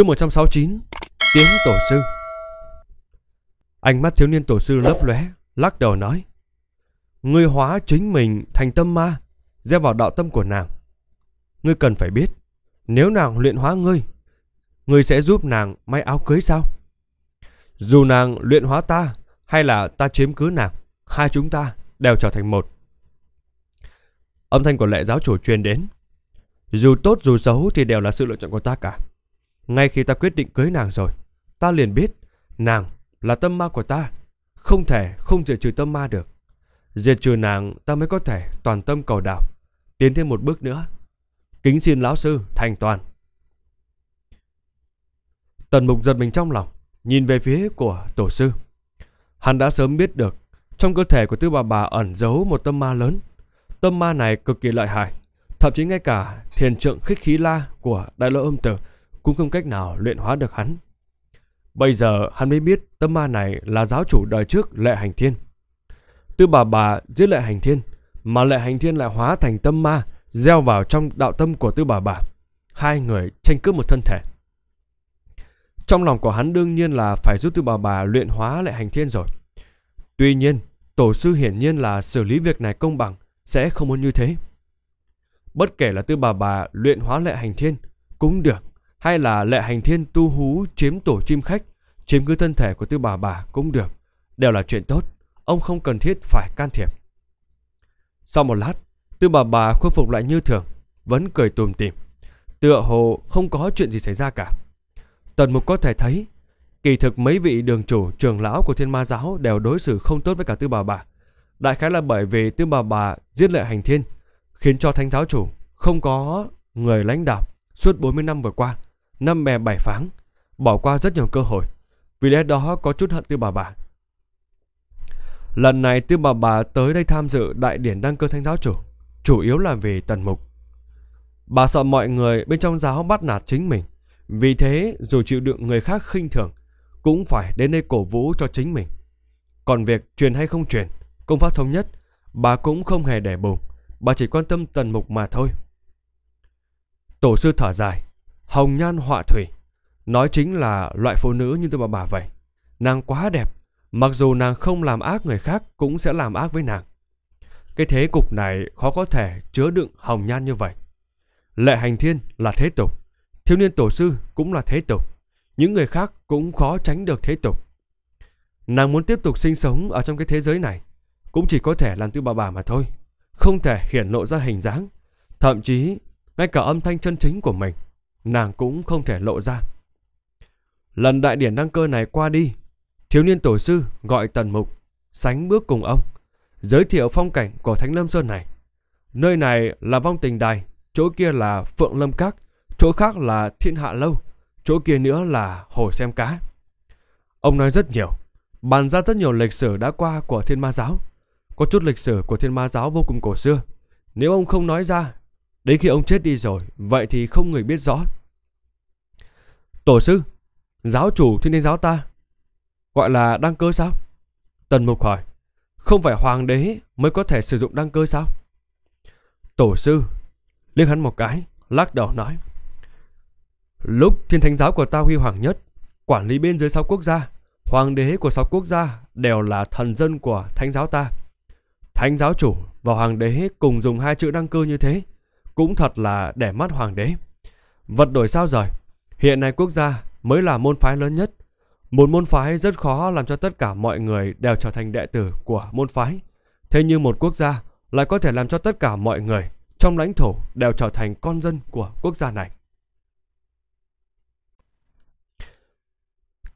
Chương 169 Tiếng tổ sư Ánh mắt thiếu niên tổ sư lấp lóe Lắc đầu nói Ngươi hóa chính mình thành tâm ma Gieo vào đạo tâm của nàng Ngươi cần phải biết Nếu nàng luyện hóa ngươi Ngươi sẽ giúp nàng may áo cưới sao Dù nàng luyện hóa ta Hay là ta chiếm cứ nàng Hai chúng ta đều trở thành một Âm thanh của lệ giáo chủ truyền đến Dù tốt dù xấu thì đều là sự lựa chọn của ta cả ngay khi ta quyết định cưới nàng rồi, ta liền biết nàng là tâm ma của ta, không thể không diệt trừ tâm ma được. Diệt trừ nàng ta mới có thể toàn tâm cầu đạo, tiến thêm một bước nữa. Kính xin lão sư thành toàn. Tần mục giật mình trong lòng, nhìn về phía của tổ sư. Hắn đã sớm biết được, trong cơ thể của tư bà bà ẩn giấu một tâm ma lớn. Tâm ma này cực kỳ lợi hại, thậm chí ngay cả thiền trượng khích khí la của đại lỗ âm tử cũng không cách nào luyện hóa được hắn. Bây giờ hắn mới biết tâm ma này là giáo chủ đời trước Lệ Hành Thiên. Tư bà bà giết Lệ Hành Thiên, mà Lệ Hành Thiên lại hóa thành tâm ma gieo vào trong đạo tâm của Tư bà bà. Hai người tranh cướp một thân thể. Trong lòng của hắn đương nhiên là phải giúp Tư bà bà luyện hóa Lệ Hành Thiên rồi. Tuy nhiên, tổ sư hiển nhiên là xử lý việc này công bằng sẽ không muốn như thế. Bất kể là Tư bà bà luyện hóa Lệ Hành Thiên cũng được hay là lệ hành thiên tu hú chiếm tổ chim khách, chiếm cứ thân thể của tư bà bà cũng được, đều là chuyện tốt, ông không cần thiết phải can thiệp. Sau một lát, tư bà bà khôi phục lại như thường, vẫn cười tùm tìm, tựa hồ không có chuyện gì xảy ra cả. Tần mục có thể thấy, kỳ thực mấy vị đường chủ trường lão của thiên ma giáo đều đối xử không tốt với cả tư bà bà. Đại khái là bởi vì tư bà bà giết lệ hành thiên, khiến cho thánh giáo chủ không có người lãnh đạo suốt 40 năm vừa qua năm bè bảy pháng, bỏ qua rất nhiều cơ hội, vì lẽ đó có chút hận Tư Bà Bà. Lần này Tư Bà Bà tới đây tham dự đại điển đăng cơ thanh giáo chủ, chủ yếu là vì tần mục. Bà sợ mọi người bên trong giáo bắt nạt chính mình, vì thế dù chịu đựng người khác khinh thường, cũng phải đến đây cổ vũ cho chính mình. Còn việc truyền hay không truyền, công pháp thống nhất, bà cũng không hề để bụng, bà chỉ quan tâm tần mục mà thôi. Tổ sư thở dài, Hồng nhan họa thủy. Nói chính là loại phụ nữ như tư bà bà vậy. Nàng quá đẹp. Mặc dù nàng không làm ác người khác cũng sẽ làm ác với nàng. Cái thế cục này khó có thể chứa đựng hồng nhan như vậy. Lệ hành thiên là thế tục. Thiếu niên tổ sư cũng là thế tục. Những người khác cũng khó tránh được thế tục. Nàng muốn tiếp tục sinh sống ở trong cái thế giới này. Cũng chỉ có thể làm tư bà bà mà thôi. Không thể hiển lộ ra hình dáng. Thậm chí ngay cả âm thanh chân chính của mình nàng cũng không thể lộ ra. Lần đại điển đăng cơ này qua đi, thiếu niên tổ sư gọi Tần Mục, sánh bước cùng ông, giới thiệu phong cảnh của Thánh Lâm Sơn này. Nơi này là vong tình đài, chỗ kia là Phượng Lâm Các, chỗ khác là Thiên Hạ Lâu, chỗ kia nữa là Hồ Xem Cá. Ông nói rất nhiều, bàn ra rất nhiều lịch sử đã qua của Thiên Ma Giáo. Có chút lịch sử của Thiên Ma Giáo vô cùng cổ xưa. Nếu ông không nói ra Đến khi ông chết đi rồi, vậy thì không người biết rõ. Tổ sư, giáo chủ thiên đinh giáo ta, gọi là đăng cơ sao? Tần Mục hỏi, không phải hoàng đế mới có thể sử dụng đăng cơ sao? Tổ sư, liên hắn một cái, lắc đầu nói. Lúc thiên thánh giáo của ta huy hoàng nhất, quản lý bên dưới sáu quốc gia, hoàng đế của sáu quốc gia đều là thần dân của thánh giáo ta. Thánh giáo chủ và hoàng đế cùng dùng hai chữ đăng cơ như thế, cũng thật là để mắt hoàng đế. Vật đổi sao rời, hiện nay quốc gia mới là môn phái lớn nhất. Một môn phái rất khó làm cho tất cả mọi người đều trở thành đệ tử của môn phái. Thế nhưng một quốc gia lại có thể làm cho tất cả mọi người trong lãnh thổ đều trở thành con dân của quốc gia này.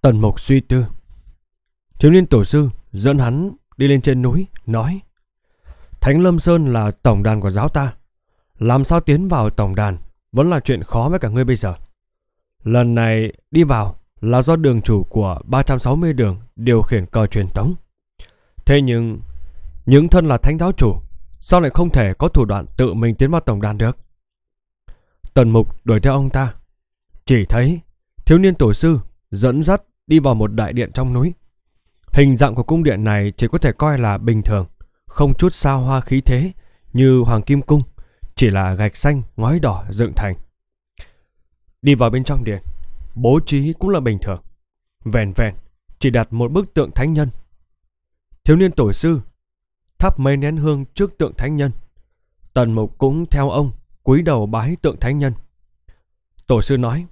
Tần Mộc suy tư. Thiếu niên tổ sư dẫn hắn đi lên trên núi, nói Thánh Lâm Sơn là tổng đàn của giáo ta. Làm sao tiến vào tổng đàn vẫn là chuyện khó với cả ngươi bây giờ. Lần này đi vào là do đường chủ của 360 đường điều khiển cờ truyền tống. Thế nhưng, những thân là thánh giáo chủ, sao lại không thể có thủ đoạn tự mình tiến vào tổng đàn được? Tần Mục đuổi theo ông ta. Chỉ thấy thiếu niên tổ sư dẫn dắt đi vào một đại điện trong núi. Hình dạng của cung điện này chỉ có thể coi là bình thường, không chút sao hoa khí thế như Hoàng Kim Cung chỉ là gạch xanh ngói đỏ dựng thành. Đi vào bên trong điện, bố trí cũng là bình thường. Vẹn vẹn, chỉ đặt một bức tượng thánh nhân. Thiếu niên tổ sư, thắp mấy nén hương trước tượng thánh nhân. Tần mục cũng theo ông, cúi đầu bái tượng thánh nhân. Tổ sư nói,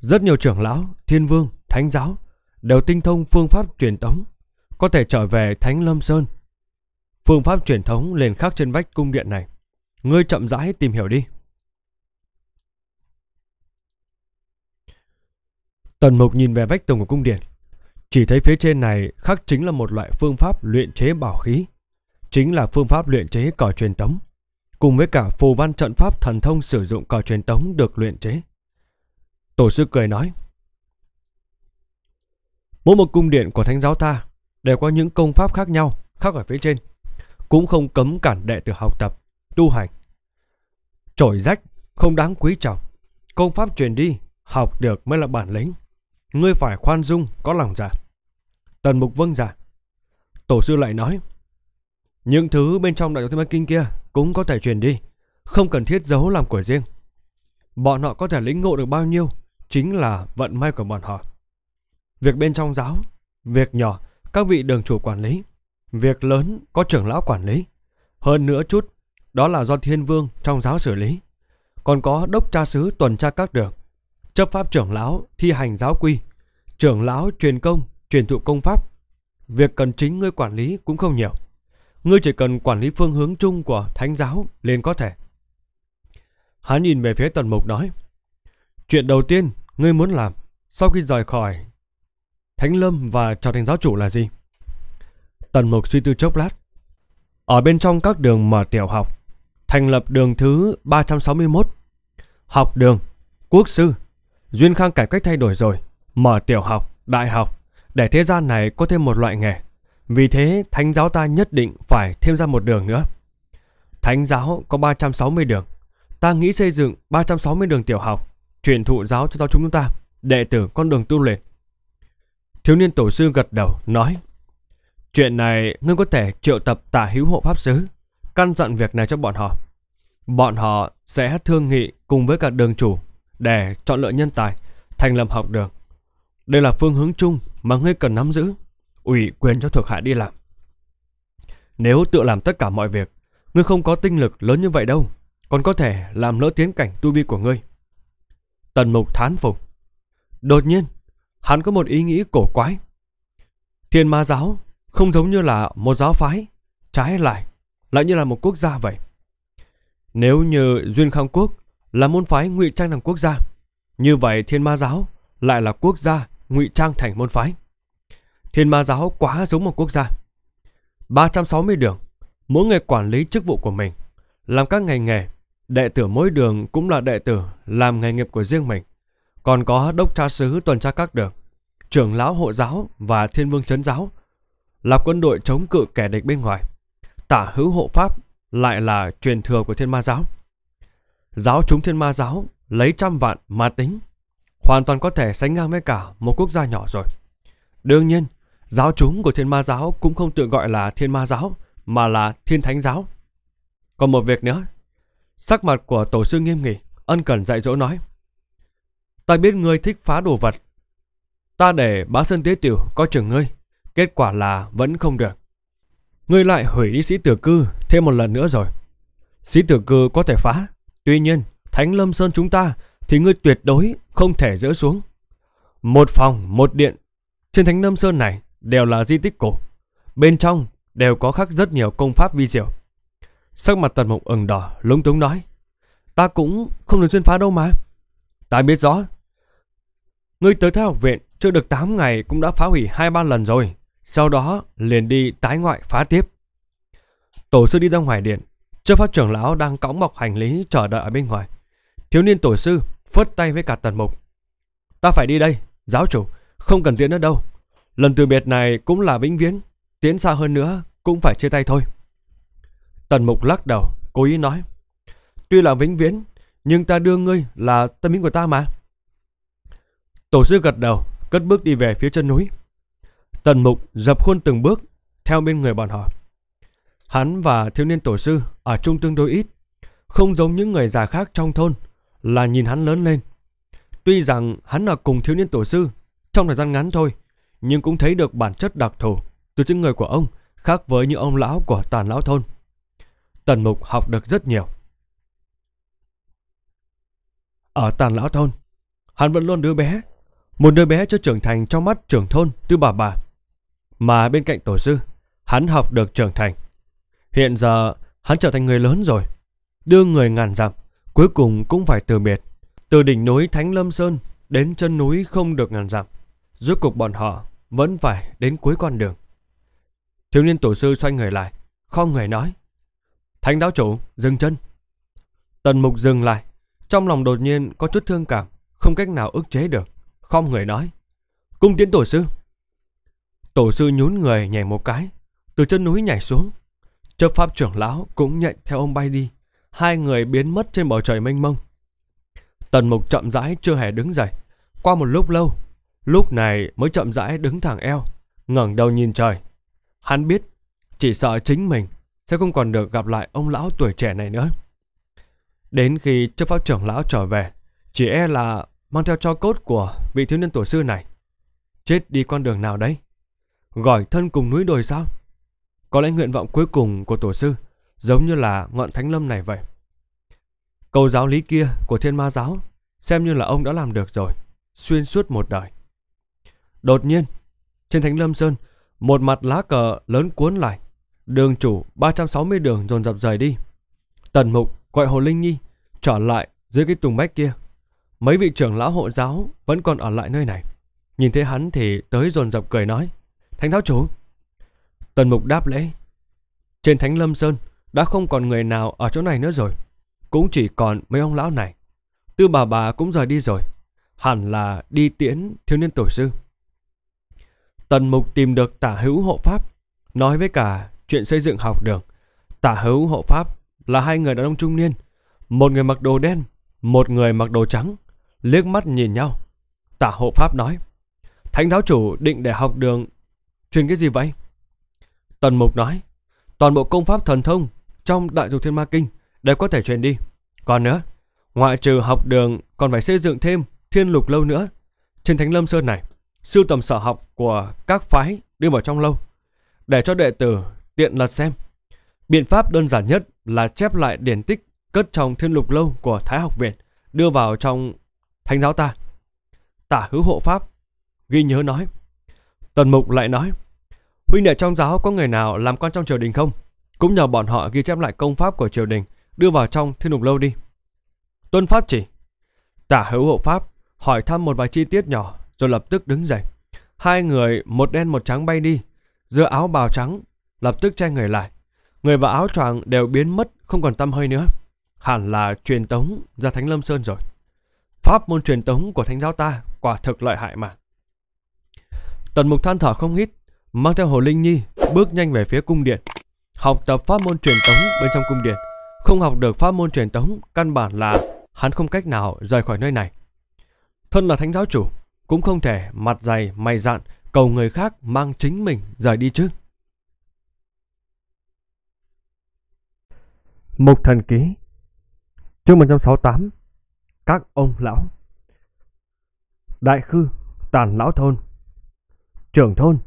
rất nhiều trưởng lão, thiên vương, thánh giáo đều tinh thông phương pháp truyền tống, có thể trở về Thánh Lâm Sơn. Phương pháp truyền thống liền khắc trên vách cung điện này. Ngươi chậm rãi tìm hiểu đi. Tần Mục nhìn về vách tường của cung điện, chỉ thấy phía trên này khắc chính là một loại phương pháp luyện chế bảo khí, chính là phương pháp luyện chế cỏ truyền tống, cùng với cả phù văn trận pháp thần thông sử dụng cỏ truyền tống được luyện chế. Tổ sư cười nói, Mỗi một cung điện của thánh giáo ta đều có những công pháp khác nhau khắc ở phía trên, cũng không cấm cản đệ tử học tập tu hành. Trổi rách, không đáng quý trọng. Công pháp truyền đi, học được mới là bản lĩnh. Ngươi phải khoan dung, có lòng giả. Dạ. Tần mục vâng giả. Dạ. Tổ sư lại nói, những thứ bên trong đại đạo thiên ma kinh kia cũng có thể truyền đi, không cần thiết giấu làm của riêng. Bọn họ có thể lĩnh ngộ được bao nhiêu chính là vận may của bọn họ. Việc bên trong giáo, việc nhỏ các vị đường chủ quản lý, việc lớn có trưởng lão quản lý. Hơn nữa chút đó là do thiên vương trong giáo xử lý. Còn có đốc tra sứ tuần tra các đường, chấp pháp trưởng lão thi hành giáo quy, trưởng lão truyền công, truyền thụ công pháp. Việc cần chính ngươi quản lý cũng không nhiều. Ngươi chỉ cần quản lý phương hướng chung của thánh giáo liền có thể. Hắn nhìn về phía tần mục nói. Chuyện đầu tiên ngươi muốn làm sau khi rời khỏi Thánh Lâm và trở thành giáo chủ là gì? Tần Mục suy tư chốc lát. Ở bên trong các đường mở tiểu học, thành lập đường thứ 361, học đường, quốc sư. Duyên Khang cải cách thay đổi rồi, mở tiểu học, đại học, để thế gian này có thêm một loại nghề. Vì thế, thánh giáo ta nhất định phải thêm ra một đường nữa. Thánh giáo có 360 đường. Ta nghĩ xây dựng 360 đường tiểu học, truyền thụ giáo cho chúng ta, đệ tử con đường tu luyện. Thiếu niên tổ sư gật đầu, nói Chuyện này ngươi có thể triệu tập tả hữu hộ pháp sứ căn dặn việc này cho bọn họ. Bọn họ sẽ thương nghị cùng với cả đường chủ để chọn lựa nhân tài, thành lập học đường. Đây là phương hướng chung mà ngươi cần nắm giữ, ủy quyền cho thuộc hạ đi làm. Nếu tự làm tất cả mọi việc, ngươi không có tinh lực lớn như vậy đâu, còn có thể làm lỡ tiến cảnh tu vi của ngươi. Tần Mục thán phục. Đột nhiên, hắn có một ý nghĩ cổ quái. Thiên ma giáo không giống như là một giáo phái, trái lại lại như là một quốc gia vậy. Nếu như Duyên Khang Quốc là môn phái ngụy trang thành quốc gia, như vậy Thiên Ma Giáo lại là quốc gia ngụy trang thành môn phái. Thiên Ma Giáo quá giống một quốc gia. 360 đường, mỗi người quản lý chức vụ của mình, làm các ngành nghề, đệ tử mỗi đường cũng là đệ tử làm nghề nghiệp của riêng mình. Còn có đốc tra sứ tuần tra các đường, trưởng lão hộ giáo và thiên vương chấn giáo, là quân đội chống cự kẻ địch bên ngoài tả hữu hộ pháp lại là truyền thừa của thiên ma giáo. Giáo chúng thiên ma giáo lấy trăm vạn mà tính, hoàn toàn có thể sánh ngang với cả một quốc gia nhỏ rồi. Đương nhiên, giáo chúng của thiên ma giáo cũng không tự gọi là thiên ma giáo, mà là thiên thánh giáo. Còn một việc nữa, sắc mặt của tổ sư nghiêm nghị ân cần dạy dỗ nói. Ta biết ngươi thích phá đồ vật. Ta để bá sơn tế tiểu có chừng ngươi, kết quả là vẫn không được. Ngươi lại hủy đi sĩ tử cư thêm một lần nữa rồi. Sĩ tử cư có thể phá. Tuy nhiên, Thánh Lâm Sơn chúng ta thì ngươi tuyệt đối không thể dỡ xuống. Một phòng, một điện. Trên Thánh Lâm Sơn này đều là di tích cổ. Bên trong đều có khắc rất nhiều công pháp vi diệu. Sắc mặt tần mộng ửng đỏ lúng túng nói. Ta cũng không được xuyên phá đâu mà. Ta biết rõ. Ngươi tới thái học viện chưa được 8 ngày cũng đã phá hủy 2-3 lần rồi sau đó liền đi tái ngoại phá tiếp. Tổ sư đi ra ngoài điện, chấp pháp trưởng lão đang cõng bọc hành lý chờ đợi ở bên ngoài. Thiếu niên tổ sư phất tay với cả tần mục. Ta phải đi đây, giáo chủ, không cần tiễn nữa đâu. Lần từ biệt này cũng là vĩnh viễn, tiến xa hơn nữa cũng phải chia tay thôi. Tần mục lắc đầu, cố ý nói. Tuy là vĩnh viễn, nhưng ta đưa ngươi là tâm ý của ta mà. Tổ sư gật đầu, cất bước đi về phía chân núi. Tần Mục dập khuôn từng bước theo bên người bọn họ. Hắn và thiếu niên tổ sư ở chung tương đối ít, không giống những người già khác trong thôn là nhìn hắn lớn lên. Tuy rằng hắn ở cùng thiếu niên tổ sư trong thời gian ngắn thôi, nhưng cũng thấy được bản chất đặc thù từ trên người của ông khác với những ông lão của tàn lão thôn. Tần Mục học được rất nhiều. Ở tàn lão thôn, hắn vẫn luôn đứa bé, một đứa bé cho trưởng thành trong mắt trưởng thôn từ bà bà mà bên cạnh tổ sư, hắn học được trưởng thành. Hiện giờ, hắn trở thành người lớn rồi. Đưa người ngàn dặm, cuối cùng cũng phải từ biệt. Từ đỉnh núi Thánh Lâm Sơn đến chân núi không được ngàn dặm. Rốt cục bọn họ vẫn phải đến cuối con đường. Thiếu niên tổ sư xoay người lại, không người nói. Thánh giáo chủ, dừng chân. Tần mục dừng lại, trong lòng đột nhiên có chút thương cảm, không cách nào ức chế được. Không người nói. Cung tiến tổ sư, Tổ sư nhún người nhảy một cái, từ chân núi nhảy xuống. Chấp pháp trưởng lão cũng nhện theo ông bay đi, hai người biến mất trên bầu trời mênh mông. Tần mục chậm rãi chưa hề đứng dậy, qua một lúc lâu, lúc này mới chậm rãi đứng thẳng eo, ngẩng đầu nhìn trời. Hắn biết, chỉ sợ chính mình sẽ không còn được gặp lại ông lão tuổi trẻ này nữa. Đến khi chấp pháp trưởng lão trở về, chỉ e là mang theo cho cốt của vị thiếu niên tổ sư này. Chết đi con đường nào đấy? gọi thân cùng núi đồi sao? Có lẽ nguyện vọng cuối cùng của tổ sư giống như là ngọn thánh lâm này vậy. Cầu giáo lý kia của thiên ma giáo xem như là ông đã làm được rồi, xuyên suốt một đời. Đột nhiên, trên thánh lâm sơn, một mặt lá cờ lớn cuốn lại, đường chủ 360 đường dồn dập rời đi. Tần Mục gọi Hồ Linh Nhi trở lại dưới cái tùng bách kia. Mấy vị trưởng lão hộ giáo vẫn còn ở lại nơi này. Nhìn thấy hắn thì tới dồn dập cười nói. Thánh giáo chủ. Tần mục đáp lễ. Trên thánh lâm sơn đã không còn người nào ở chỗ này nữa rồi. Cũng chỉ còn mấy ông lão này. Tư bà bà cũng rời đi rồi. Hẳn là đi tiễn thiếu niên tổ sư. Tần mục tìm được tả hữu hộ pháp. Nói với cả chuyện xây dựng học đường. Tả hữu hộ pháp là hai người đàn ông trung niên. Một người mặc đồ đen, một người mặc đồ trắng. Liếc mắt nhìn nhau. Tả hộ pháp nói. Thánh giáo chủ định để học đường Truyền cái gì vậy? Tần Mục nói, toàn bộ công pháp thần thông trong Đại Dục Thiên Ma Kinh đều có thể truyền đi. Còn nữa, ngoại trừ học đường còn phải xây dựng thêm thiên lục lâu nữa. Trên Thánh Lâm Sơn này, sưu tầm sở học của các phái đưa vào trong lâu, để cho đệ tử tiện lật xem. Biện pháp đơn giản nhất là chép lại điển tích cất trong thiên lục lâu của Thái học viện đưa vào trong thánh giáo ta. Tả hữu hộ pháp, ghi nhớ nói. Tần Mục lại nói, Huynh đệ trong giáo có người nào làm quan trong triều đình không? Cũng nhờ bọn họ ghi chép lại công pháp của triều đình, đưa vào trong thiên lục lâu đi. Tuân pháp chỉ. Tả hữu hộ pháp, hỏi thăm một vài chi tiết nhỏ, rồi lập tức đứng dậy. Hai người, một đen một trắng bay đi, giữa áo bào trắng, lập tức che người lại. Người và áo choàng đều biến mất, không còn tâm hơi nữa. Hẳn là truyền tống ra Thánh Lâm Sơn rồi. Pháp môn truyền tống của thánh giáo ta quả thực lợi hại mà. Tần mục than thở không ít, mang theo Hồ Linh Nhi bước nhanh về phía cung điện, học tập pháp môn truyền tống bên trong cung điện. Không học được pháp môn truyền tống, căn bản là hắn không cách nào rời khỏi nơi này. Thân là thánh giáo chủ, cũng không thể mặt dày mày dạn cầu người khác mang chính mình rời đi chứ. Mục thần ký Chương tám Các ông lão Đại khư Tàn lão thôn Trưởng thôn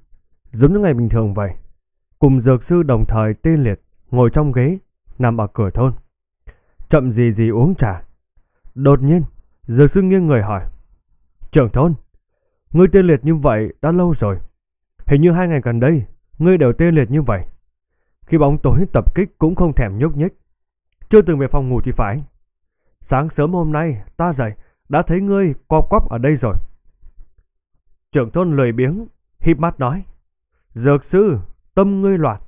giống như ngày bình thường vậy. Cùng dược sư đồng thời tê liệt, ngồi trong ghế, nằm ở cửa thôn. Chậm gì gì uống trà. Đột nhiên, dược sư nghiêng người hỏi. Trưởng thôn, ngươi tê liệt như vậy đã lâu rồi. Hình như hai ngày gần đây, ngươi đều tê liệt như vậy. Khi bóng tối tập kích cũng không thèm nhúc nhích. Chưa từng về phòng ngủ thì phải. Sáng sớm hôm nay, ta dậy, đã thấy ngươi co quắp ở đây rồi. Trưởng thôn lười biếng, híp mắt nói. Dược sư, tâm ngươi loạn.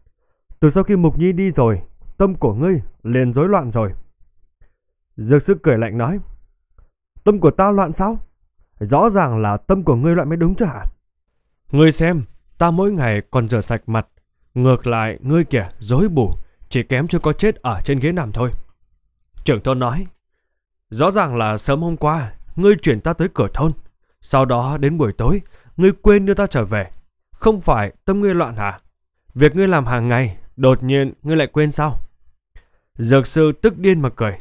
Từ sau khi Mục Nhi đi rồi, tâm của ngươi liền rối loạn rồi. Dược sư cười lạnh nói. Tâm của ta loạn sao? Rõ ràng là tâm của ngươi loạn mới đúng chứ hả? Ngươi xem, ta mỗi ngày còn rửa sạch mặt. Ngược lại, ngươi kìa, dối bù, chỉ kém chưa có chết ở trên ghế nằm thôi. Trưởng thôn nói. Rõ ràng là sớm hôm qua, ngươi chuyển ta tới cửa thôn. Sau đó đến buổi tối, ngươi quên đưa ta trở về không phải tâm ngươi loạn hả? Việc ngươi làm hàng ngày, đột nhiên ngươi lại quên sao? Dược sư tức điên mà cười.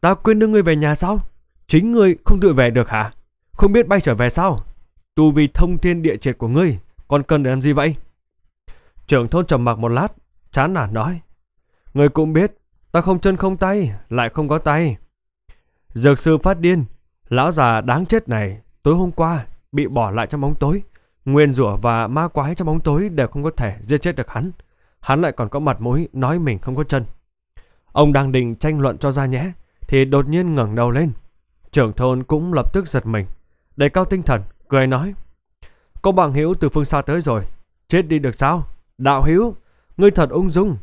Ta quên đưa ngươi về nhà sao? Chính ngươi không tự về được hả? Không biết bay trở về sao? Tu vi thông thiên địa triệt của ngươi, còn cần để làm gì vậy? Trưởng thôn trầm mặc một lát, chán nản nói. Ngươi cũng biết, ta không chân không tay, lại không có tay. Dược sư phát điên, lão già đáng chết này tối hôm qua bị bỏ lại trong bóng tối. Nguyên rủa và ma quái trong bóng tối đều không có thể giết chết được hắn. Hắn lại còn có mặt mũi nói mình không có chân. Ông đang định tranh luận cho ra nhé, thì đột nhiên ngẩng đầu lên. Trưởng thôn cũng lập tức giật mình, đầy cao tinh thần, cười nói: "Có bằng hữu từ phương xa tới rồi, chết đi được sao? Đạo hữu, ngươi thật ung dung."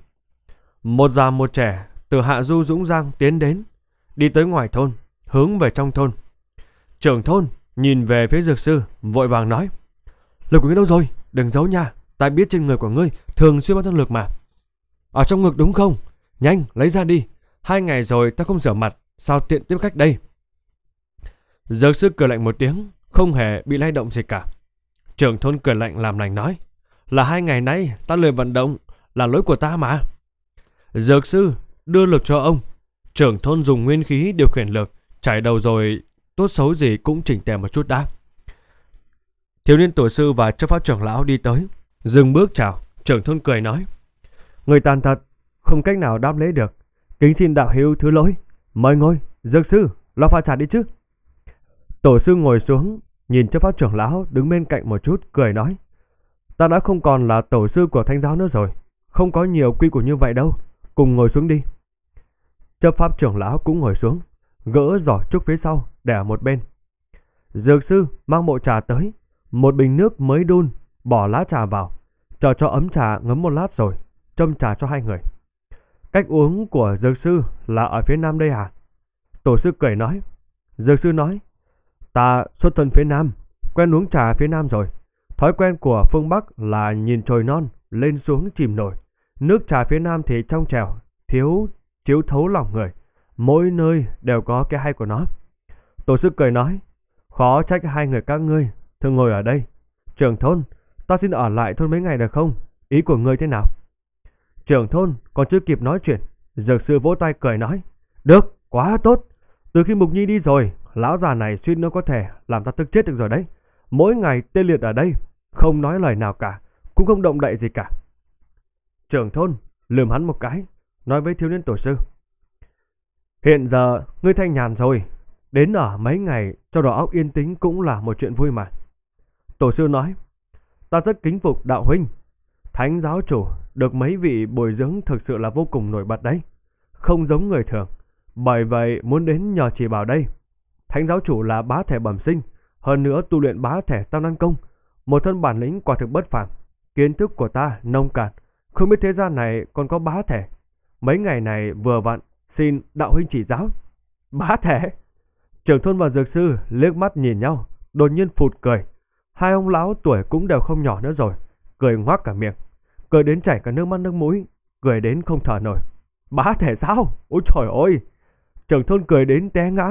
Một già một trẻ từ hạ du dũng giang tiến đến, đi tới ngoài thôn, hướng về trong thôn. Trưởng thôn nhìn về phía dược sư, vội vàng nói: Lực của ngươi đâu rồi? Đừng giấu nha, ta biết trên người của ngươi thường xuyên bao thân lực mà. Ở trong ngực đúng không? Nhanh, lấy ra đi. Hai ngày rồi ta không rửa mặt, sao tiện tiếp khách đây? Dược sư cười lạnh một tiếng, không hề bị lay động gì cả. Trưởng thôn cười lạnh làm lành nói, là hai ngày nay ta lười vận động, là lỗi của ta mà. Dược sư đưa lực cho ông, trưởng thôn dùng nguyên khí điều khiển lực, trải đầu rồi tốt xấu gì cũng chỉnh tề một chút đã. Thiếu niên tổ sư và chấp pháp trưởng lão đi tới, dừng bước chào, trưởng thôn cười nói. Người tàn thật, không cách nào đáp lễ được. Kính xin đạo hữu thứ lỗi, mời ngồi, dược sư, lo pha trà đi chứ. Tổ sư ngồi xuống, nhìn chấp pháp trưởng lão đứng bên cạnh một chút, cười nói. Ta đã không còn là tổ sư của thanh giáo nữa rồi, không có nhiều quy củ như vậy đâu, cùng ngồi xuống đi. Chấp pháp trưởng lão cũng ngồi xuống, gỡ giỏ trúc phía sau, để ở một bên. Dược sư mang bộ trà tới, một bình nước mới đun, bỏ lá trà vào, chờ cho ấm trà ngấm một lát rồi, châm trà cho hai người. Cách uống của dược sư là ở phía nam đây à? Tổ sư cười nói. Dược sư nói, ta xuất thân phía nam, quen uống trà phía nam rồi. Thói quen của phương Bắc là nhìn trời non, lên xuống chìm nổi. Nước trà phía nam thì trong trèo, thiếu, chiếu thấu lòng người. Mỗi nơi đều có cái hay của nó. Tổ sư cười nói, khó trách hai người các ngươi thường ngồi ở đây. Trưởng thôn, ta xin ở lại thôn mấy ngày được không? Ý của ngươi thế nào? Trưởng thôn còn chưa kịp nói chuyện, dược sư vỗ tay cười nói. Được, quá tốt. Từ khi Mục Nhi đi rồi, lão già này suýt nó có thể làm ta tức chết được rồi đấy. Mỗi ngày tê liệt ở đây, không nói lời nào cả, cũng không động đậy gì cả. Trưởng thôn lườm hắn một cái, nói với thiếu niên tổ sư. Hiện giờ ngươi thanh nhàn rồi, đến ở mấy ngày cho đầu óc yên tĩnh cũng là một chuyện vui mà. Tổ sư nói, ta rất kính phục đạo huynh. Thánh giáo chủ được mấy vị bồi dưỡng thực sự là vô cùng nổi bật đấy. Không giống người thường, bởi vậy muốn đến nhờ chỉ bảo đây. Thánh giáo chủ là bá thể bẩm sinh, hơn nữa tu luyện bá thể tam năng công. Một thân bản lĩnh quả thực bất phàm, kiến thức của ta nông cạn. Không biết thế gian này còn có bá thể. Mấy ngày này vừa vặn, xin đạo huynh chỉ giáo. Bá thể? Trưởng thôn và dược sư liếc mắt nhìn nhau, đột nhiên phụt cười. Hai ông lão tuổi cũng đều không nhỏ nữa rồi, cười ngoác cả miệng, cười đến chảy cả nước mắt nước mũi, cười đến không thở nổi. Bá thể sao? Ôi trời ơi! Trưởng thôn cười đến té ngã,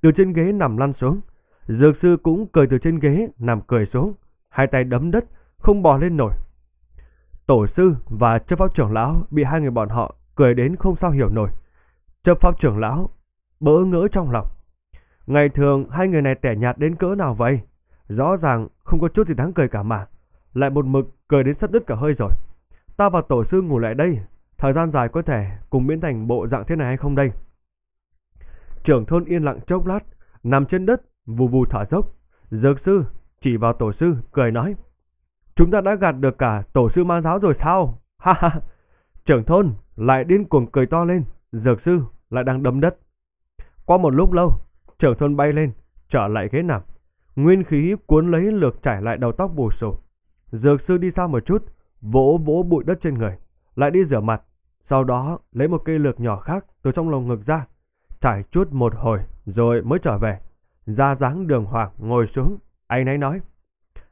từ trên ghế nằm lăn xuống. Dược sư cũng cười từ trên ghế nằm cười xuống, hai tay đấm đất, không bò lên nổi. Tổ sư và chấp pháp trưởng lão bị hai người bọn họ cười đến không sao hiểu nổi. Chấp pháp trưởng lão bỡ ngỡ trong lòng. Ngày thường hai người này tẻ nhạt đến cỡ nào vậy? Rõ ràng không có chút gì đáng cười cả mà. Lại một mực cười đến sắp đứt cả hơi rồi. Ta và tổ sư ngủ lại đây. Thời gian dài có thể cùng biến thành bộ dạng thế này hay không đây? Trưởng thôn yên lặng chốc lát. Nằm trên đất, vù vù thở dốc. Dược sư chỉ vào tổ sư, cười nói. Chúng ta đã gạt được cả tổ sư ma giáo rồi sao? Ha ha! Trưởng thôn lại điên cuồng cười to lên. Dược sư lại đang đấm đất. Qua một lúc lâu, trưởng thôn bay lên, trở lại ghế nằm. Nguyên khí cuốn lấy lược trải lại đầu tóc bù sù. Dược sư đi xa một chút, vỗ vỗ bụi đất trên người, lại đi rửa mặt. Sau đó lấy một cây lược nhỏ khác từ trong lồng ngực ra, trải chút một hồi rồi mới trở về. Ra dáng đường hoàng ngồi xuống, anh ấy nói.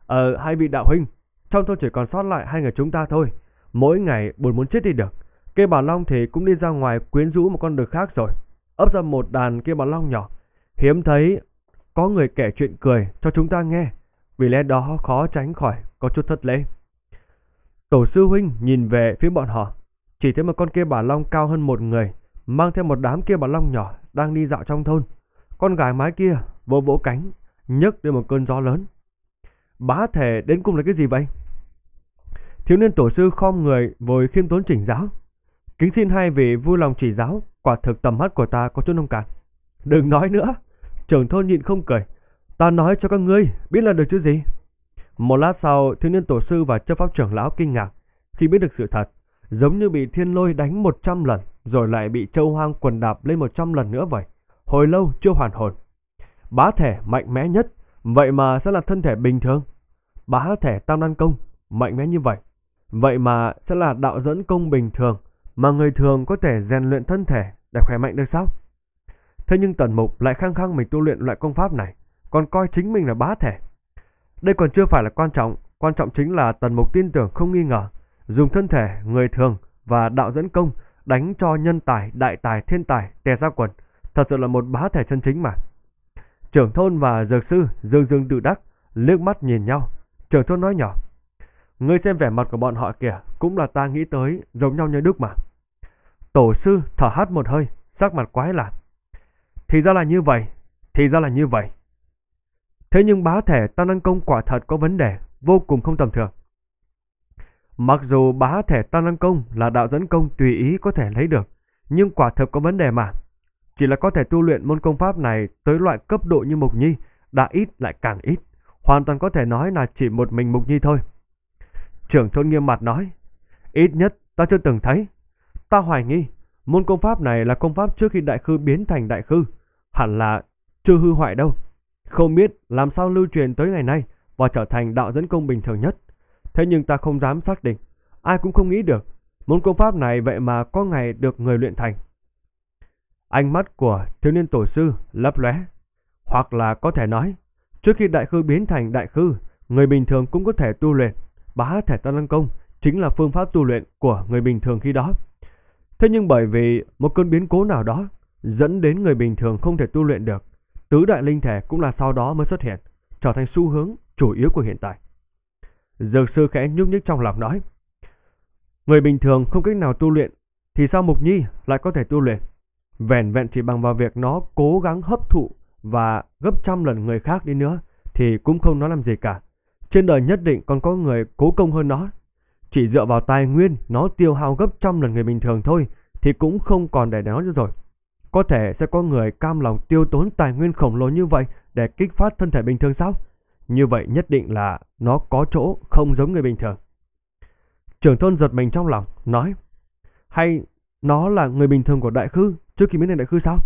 Ờ, hai vị đạo huynh, trong thôn chỉ còn sót lại hai người chúng ta thôi. Mỗi ngày buồn muốn chết đi được. Cây bà Long thì cũng đi ra ngoài quyến rũ một con đực khác rồi. Ấp ra một đàn cây bà Long nhỏ. Hiếm thấy có người kể chuyện cười cho chúng ta nghe, vì lẽ đó khó tránh khỏi có chút thất lễ. Tổ sư huynh nhìn về phía bọn họ, chỉ thấy một con kia bà long cao hơn một người, mang theo một đám kia bà long nhỏ đang đi dạo trong thôn. Con gái mái kia vỗ vỗ cánh, nhấc lên một cơn gió lớn. Bá thể đến cùng là cái gì vậy? Thiếu niên tổ sư khom người vội khiêm tốn chỉnh giáo. Kính xin hai vị vui lòng chỉ giáo, quả thực tầm mắt của ta có chút nông cạn. Đừng nói nữa, trưởng thôn nhịn không cười. Ta nói cho các ngươi, biết là được chứ gì? Một lát sau, thiếu niên tổ sư và chấp pháp trưởng lão kinh ngạc khi biết được sự thật. Giống như bị thiên lôi đánh 100 lần, rồi lại bị châu hoang quần đạp lên 100 lần nữa vậy. Hồi lâu chưa hoàn hồn. Bá thể mạnh mẽ nhất, vậy mà sẽ là thân thể bình thường. Bá thể tam đan công, mạnh mẽ như vậy. Vậy mà sẽ là đạo dẫn công bình thường, mà người thường có thể rèn luyện thân thể để khỏe mạnh được sao? Thế nhưng Tần Mục lại khăng khăng mình tu luyện loại công pháp này, còn coi chính mình là bá thể. Đây còn chưa phải là quan trọng, quan trọng chính là Tần Mục tin tưởng không nghi ngờ, dùng thân thể người thường và đạo dẫn công đánh cho nhân tài, đại tài, thiên tài tè ra quần, thật sự là một bá thể chân chính mà. Trưởng thôn và dược sư Dương Dương tự đắc liếc mắt nhìn nhau, trưởng thôn nói nhỏ: "Ngươi xem vẻ mặt của bọn họ kìa, cũng là ta nghĩ tới, giống nhau như Đức mà." Tổ sư thở hắt một hơi, sắc mặt quái lạ. Thì ra là như vậy, thì ra là như vậy. Thế nhưng bá thể tăng năng công quả thật có vấn đề, vô cùng không tầm thường. Mặc dù bá thể tăng năng công là đạo dẫn công tùy ý có thể lấy được, nhưng quả thật có vấn đề mà. Chỉ là có thể tu luyện môn công pháp này tới loại cấp độ như Mục Nhi, đã ít lại càng ít, hoàn toàn có thể nói là chỉ một mình Mục Nhi thôi. Trưởng thôn nghiêm mặt nói, ít nhất ta chưa từng thấy. Ta hoài nghi, môn công pháp này là công pháp trước khi đại khư biến thành đại khư, hẳn là chưa hư hoại đâu. Không biết làm sao lưu truyền tới ngày nay và trở thành đạo dẫn công bình thường nhất. Thế nhưng ta không dám xác định, ai cũng không nghĩ được, môn công pháp này vậy mà có ngày được người luyện thành. Ánh mắt của thiếu niên tổ sư lấp lóe, hoặc là có thể nói, trước khi đại khư biến thành đại khư, người bình thường cũng có thể tu luyện, bá thể tăng năng công chính là phương pháp tu luyện của người bình thường khi đó. Thế nhưng bởi vì một cơn biến cố nào đó dẫn đến người bình thường không thể tu luyện được. Tứ đại linh thể cũng là sau đó mới xuất hiện, trở thành xu hướng chủ yếu của hiện tại. Dược sư khẽ nhúc nhích trong lòng nói. Người bình thường không cách nào tu luyện, thì sao Mục Nhi lại có thể tu luyện? Vẻn vẹn chỉ bằng vào việc nó cố gắng hấp thụ và gấp trăm lần người khác đi nữa thì cũng không nó làm gì cả. Trên đời nhất định còn có người cố công hơn nó. Chỉ dựa vào tài nguyên nó tiêu hao gấp trăm lần người bình thường thôi thì cũng không còn để nó nữa rồi. Có thể sẽ có người cam lòng tiêu tốn tài nguyên khổng lồ như vậy để kích phát thân thể bình thường sao? Như vậy nhất định là nó có chỗ không giống người bình thường. Trưởng thôn giật mình trong lòng, nói Hay nó là người bình thường của đại khư trước khi biến thành đại khư sao?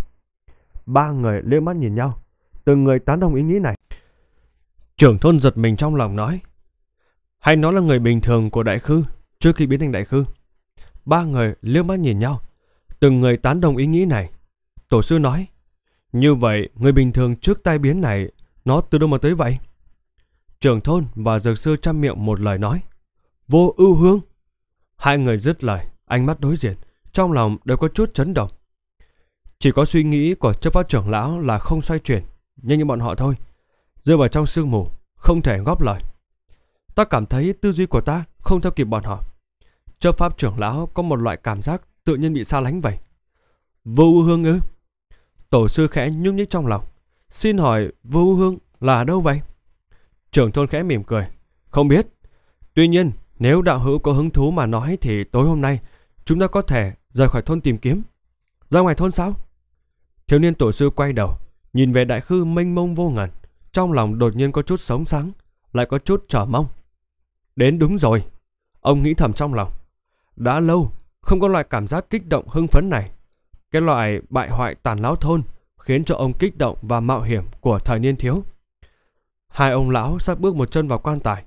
Ba người liếc mắt nhìn nhau, từng người tán đồng ý nghĩ này. Trưởng thôn giật mình trong lòng nói Hay nó là người bình thường của đại khư trước khi biến thành đại khư? Ba người liếc mắt nhìn nhau, từng người tán đồng ý nghĩ này. Tổ sư nói, như vậy người bình thường trước tai biến này, nó từ đâu mà tới vậy? Trưởng thôn và dược sư chăm miệng một lời nói, vô ưu hương. Hai người dứt lời, ánh mắt đối diện, trong lòng đều có chút chấn động. Chỉ có suy nghĩ của chấp pháp trưởng lão là không xoay chuyển, nhưng như bọn họ thôi. Rơi vào trong sương mù, không thể góp lời. Ta cảm thấy tư duy của ta không theo kịp bọn họ. Chấp pháp trưởng lão có một loại cảm giác tự nhiên bị xa lánh vậy. Vô ưu hương ư? Tổ sư khẽ nhúc nhích trong lòng. Xin hỏi Vu Hương là đâu vậy? Trưởng thôn khẽ mỉm cười. Không biết. Tuy nhiên, nếu đạo hữu có hứng thú mà nói thì tối hôm nay chúng ta có thể rời khỏi thôn tìm kiếm. Ra ngoài thôn sao? Thiếu niên tổ sư quay đầu, nhìn về đại khư mênh mông vô ngần. Trong lòng đột nhiên có chút sống sáng, lại có chút trở mong. Đến đúng rồi, ông nghĩ thầm trong lòng. Đã lâu, không có loại cảm giác kích động hưng phấn này. Cái loại bại hoại tàn lão thôn khiến cho ông kích động và mạo hiểm của thời niên thiếu. Hai ông lão sắp bước một chân vào quan tài.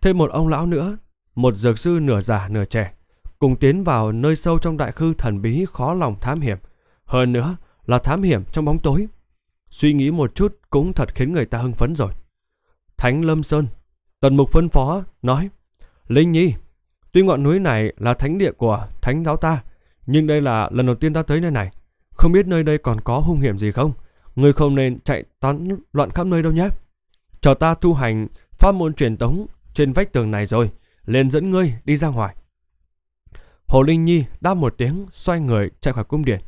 Thêm một ông lão nữa, một dược sư nửa già nửa trẻ, cùng tiến vào nơi sâu trong đại khư thần bí khó lòng thám hiểm. Hơn nữa là thám hiểm trong bóng tối. Suy nghĩ một chút cũng thật khiến người ta hưng phấn rồi. Thánh Lâm Sơn, Tần Mục phân phó, nói Linh Nhi, tuy ngọn núi này là thánh địa của thánh giáo ta, nhưng đây là lần đầu tiên ta tới nơi này. Không biết nơi đây còn có hung hiểm gì không? Ngươi không nên chạy tán loạn khắp nơi đâu nhé. Chờ ta thu hành pháp môn truyền tống trên vách tường này rồi. liền dẫn ngươi đi ra ngoài. Hồ Linh Nhi đáp một tiếng xoay người chạy khỏi cung điện.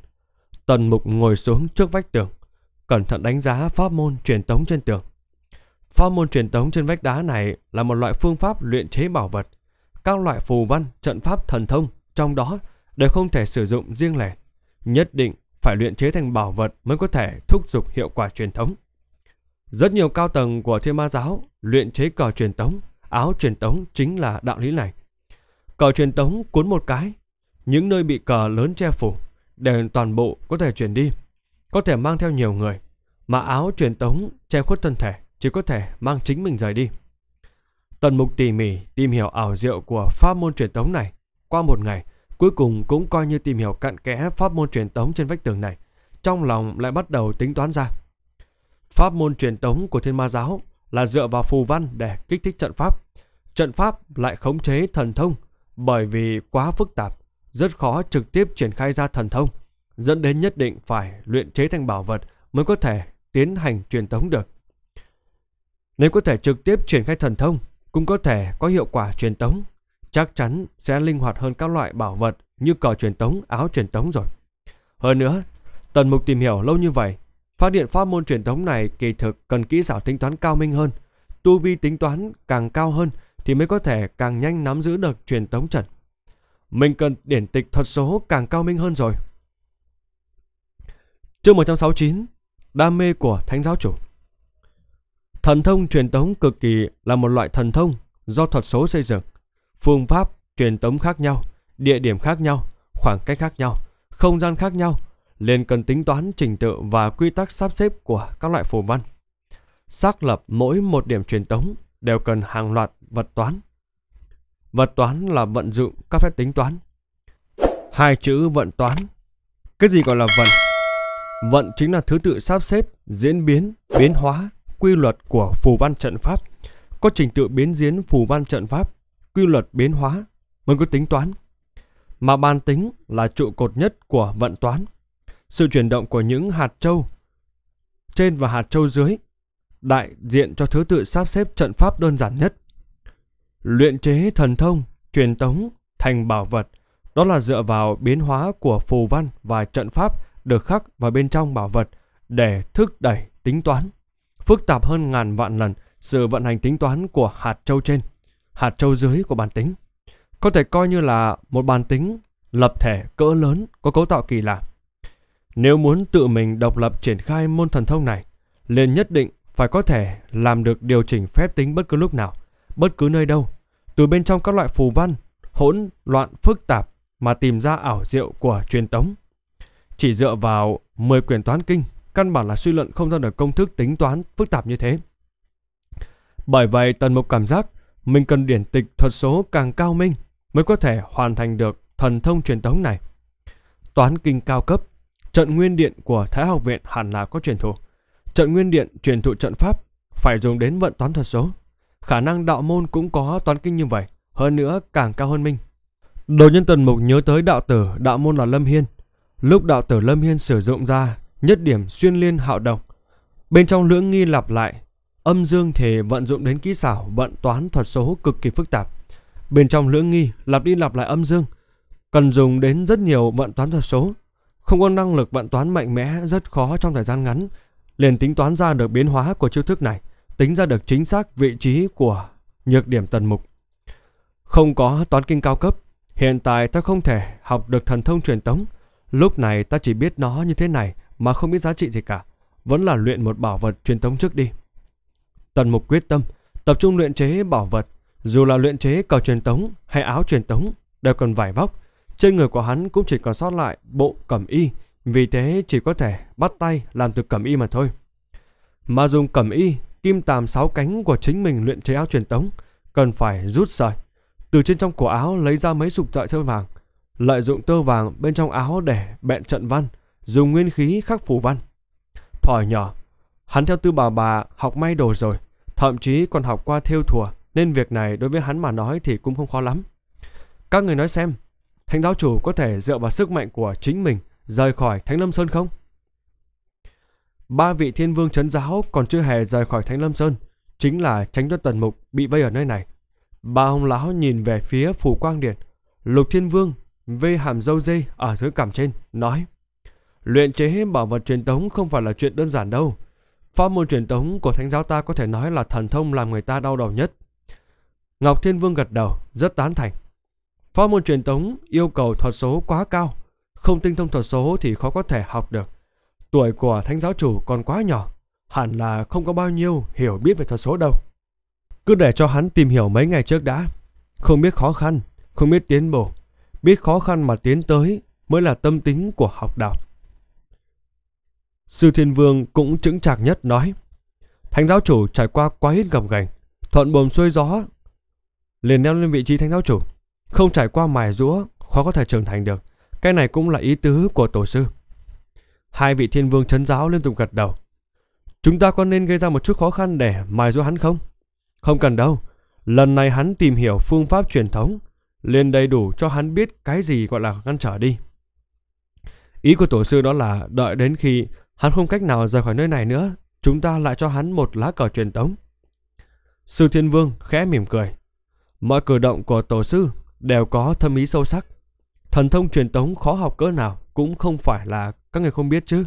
Tần Mục ngồi xuống trước vách tường. Cẩn thận đánh giá pháp môn truyền tống trên tường. Pháp môn truyền tống trên vách đá này là một loại phương pháp luyện chế bảo vật. Các loại phù văn, trận pháp thần thông, trong đó đều không thể sử dụng riêng lẻ, nhất định phải luyện chế thành bảo vật mới có thể thúc giục hiệu quả truyền thống. Rất nhiều cao tầng của Thiên Ma giáo luyện chế cờ truyền tống, áo truyền tống chính là đạo lý này. Cờ truyền tống cuốn một cái, những nơi bị cờ lớn che phủ đều toàn bộ có thể chuyển đi, có thể mang theo nhiều người, mà áo truyền tống che khuất thân thể chỉ có thể mang chính mình rời đi. Tần Mục tỉ mỉ tìm hiểu ảo diệu của pháp môn truyền tống này qua một ngày, Cuối cùng cũng coi như tìm hiểu cặn kẽ pháp môn truyền tống trên vách tường này, trong lòng lại bắt đầu tính toán ra. Pháp môn truyền tống của Thiên Ma giáo là dựa vào phù văn để kích thích trận pháp. Trận pháp lại khống chế thần thông, bởi vì quá phức tạp, rất khó trực tiếp triển khai ra thần thông, dẫn đến nhất định phải luyện chế thành bảo vật mới có thể tiến hành truyền tống được. Nếu có thể trực tiếp triển khai thần thông, cũng có thể có hiệu quả truyền tống chắc chắn sẽ linh hoạt hơn các loại bảo vật như cờ truyền tống, áo truyền tống rồi. Hơn nữa, Tần Mục tìm hiểu lâu như vậy, phát hiện pháp môn truyền tống này kỳ thực cần kỹ xảo tính toán cao minh hơn, tu vi tính toán càng cao hơn thì mới có thể càng nhanh nắm giữ được truyền tống trận. Mình cần điển tịch thuật số càng cao minh hơn rồi. Chương 169 Đam mê của Thánh giáo chủ Thần thông truyền tống cực kỳ là một loại thần thông do thuật số xây dựng phương pháp truyền tống khác nhau, địa điểm khác nhau, khoảng cách khác nhau, không gian khác nhau, liền cần tính toán trình tự và quy tắc sắp xếp của các loại phù văn. Xác lập mỗi một điểm truyền tống đều cần hàng loạt vật toán. Vật toán là vận dụng các phép tính toán. Hai chữ vận toán. Cái gì gọi là vận? Vận chính là thứ tự sắp xếp, diễn biến, biến hóa, quy luật của phù văn trận pháp. Có trình tự biến diễn phù văn trận pháp quy luật biến hóa mới có tính toán, mà bàn tính là trụ cột nhất của vận toán. Sự chuyển động của những hạt châu trên và hạt châu dưới đại diện cho thứ tự sắp xếp trận pháp đơn giản nhất. Luyện chế thần thông, truyền tống thành bảo vật đó là dựa vào biến hóa của phù văn và trận pháp được khắc vào bên trong bảo vật để thúc đẩy tính toán, phức tạp hơn ngàn vạn lần sự vận hành tính toán của hạt châu trên hạt châu dưới của bàn tính. Có thể coi như là một bàn tính lập thể cỡ lớn có cấu tạo kỳ lạ. Nếu muốn tự mình độc lập triển khai môn thần thông này, liền nhất định phải có thể làm được điều chỉnh phép tính bất cứ lúc nào, bất cứ nơi đâu, từ bên trong các loại phù văn, hỗn loạn phức tạp mà tìm ra ảo diệu của truyền tống. Chỉ dựa vào 10 quyển toán kinh, căn bản là suy luận không ra được công thức tính toán phức tạp như thế. Bởi vậy Tần Mục cảm giác mình cần điển tịch thuật số càng cao minh mới có thể hoàn thành được thần thông truyền thống này. Toán kinh cao cấp, trận nguyên điện của Thái học viện hẳn là có truyền thụ. Trận nguyên điện truyền thụ trận pháp phải dùng đến vận toán thuật số. Khả năng đạo môn cũng có toán kinh như vậy, hơn nữa càng cao hơn minh. Đồ nhân tần mục nhớ tới đạo tử đạo môn là Lâm Hiên. Lúc đạo tử Lâm Hiên sử dụng ra nhất điểm xuyên liên hạo động, bên trong lưỡng nghi lặp lại Âm dương thì vận dụng đến kỹ xảo vận toán thuật số cực kỳ phức tạp. Bên trong lưỡng nghi lặp đi lặp lại âm dương, cần dùng đến rất nhiều vận toán thuật số. Không có năng lực vận toán mạnh mẽ rất khó trong thời gian ngắn, liền tính toán ra được biến hóa của chiêu thức này, tính ra được chính xác vị trí của nhược điểm tần mục. Không có toán kinh cao cấp, hiện tại ta không thể học được thần thông truyền tống. Lúc này ta chỉ biết nó như thế này mà không biết giá trị gì cả, vẫn là luyện một bảo vật truyền tống trước đi. Tần mục quyết tâm, tập trung luyện chế bảo vật, dù là luyện chế cờ truyền tống hay áo truyền tống đều cần vải vóc. Trên người của hắn cũng chỉ còn sót lại bộ cẩm y, vì thế chỉ có thể bắt tay làm từ cẩm y mà thôi. Mà dùng cẩm y, kim tàm sáu cánh của chính mình luyện chế áo truyền tống, cần phải rút sợi. Từ trên trong cổ áo lấy ra mấy sục sợi tơ vàng, lợi dụng tơ vàng bên trong áo để bẹn trận văn, dùng nguyên khí khắc phù văn. Thỏi nhỏ, hắn theo tư bà bà học may đồ rồi, thậm chí còn học qua thêu thùa nên việc này đối với hắn mà nói thì cũng không khó lắm. Các người nói xem, thánh giáo chủ có thể dựa vào sức mạnh của chính mình rời khỏi Thánh Lâm Sơn không? Ba vị thiên vương chấn giáo còn chưa hề rời khỏi Thánh Lâm Sơn, chính là tránh cho tần mục bị vây ở nơi này. Ba ông lão nhìn về phía phủ quang điện, lục thiên vương vê hàm dâu dây ở dưới cằm trên, nói Luyện chế bảo vật truyền tống không phải là chuyện đơn giản đâu, Pháp môn truyền tống của thánh giáo ta có thể nói là thần thông làm người ta đau đầu nhất. Ngọc Thiên Vương gật đầu, rất tán thành. Pháp môn truyền tống yêu cầu thuật số quá cao, không tinh thông thuật số thì khó có thể học được. Tuổi của thánh giáo chủ còn quá nhỏ, hẳn là không có bao nhiêu hiểu biết về thuật số đâu. Cứ để cho hắn tìm hiểu mấy ngày trước đã. Không biết khó khăn, không biết tiến bộ, biết khó khăn mà tiến tới mới là tâm tính của học đạo. Sư Thiên Vương cũng chững chạc nhất nói. Thánh giáo chủ trải qua quá ít gầm gành, thuận bồm xuôi gió. Liền neo lên vị trí thánh giáo chủ, không trải qua mài rũa, khó có thể trưởng thành được. Cái này cũng là ý tứ của tổ sư. Hai vị thiên vương chấn giáo liên tục gật đầu. Chúng ta có nên gây ra một chút khó khăn để mài rũa hắn không? Không cần đâu. Lần này hắn tìm hiểu phương pháp truyền thống, liền đầy đủ cho hắn biết cái gì gọi là ngăn trở đi. Ý của tổ sư đó là đợi đến khi Hắn không cách nào rời khỏi nơi này nữa, chúng ta lại cho hắn một lá cờ truyền tống. Sư Thiên Vương khẽ mỉm cười. Mọi cử động của tổ sư đều có thâm ý sâu sắc. Thần thông truyền tống khó học cỡ nào cũng không phải là các người không biết chứ.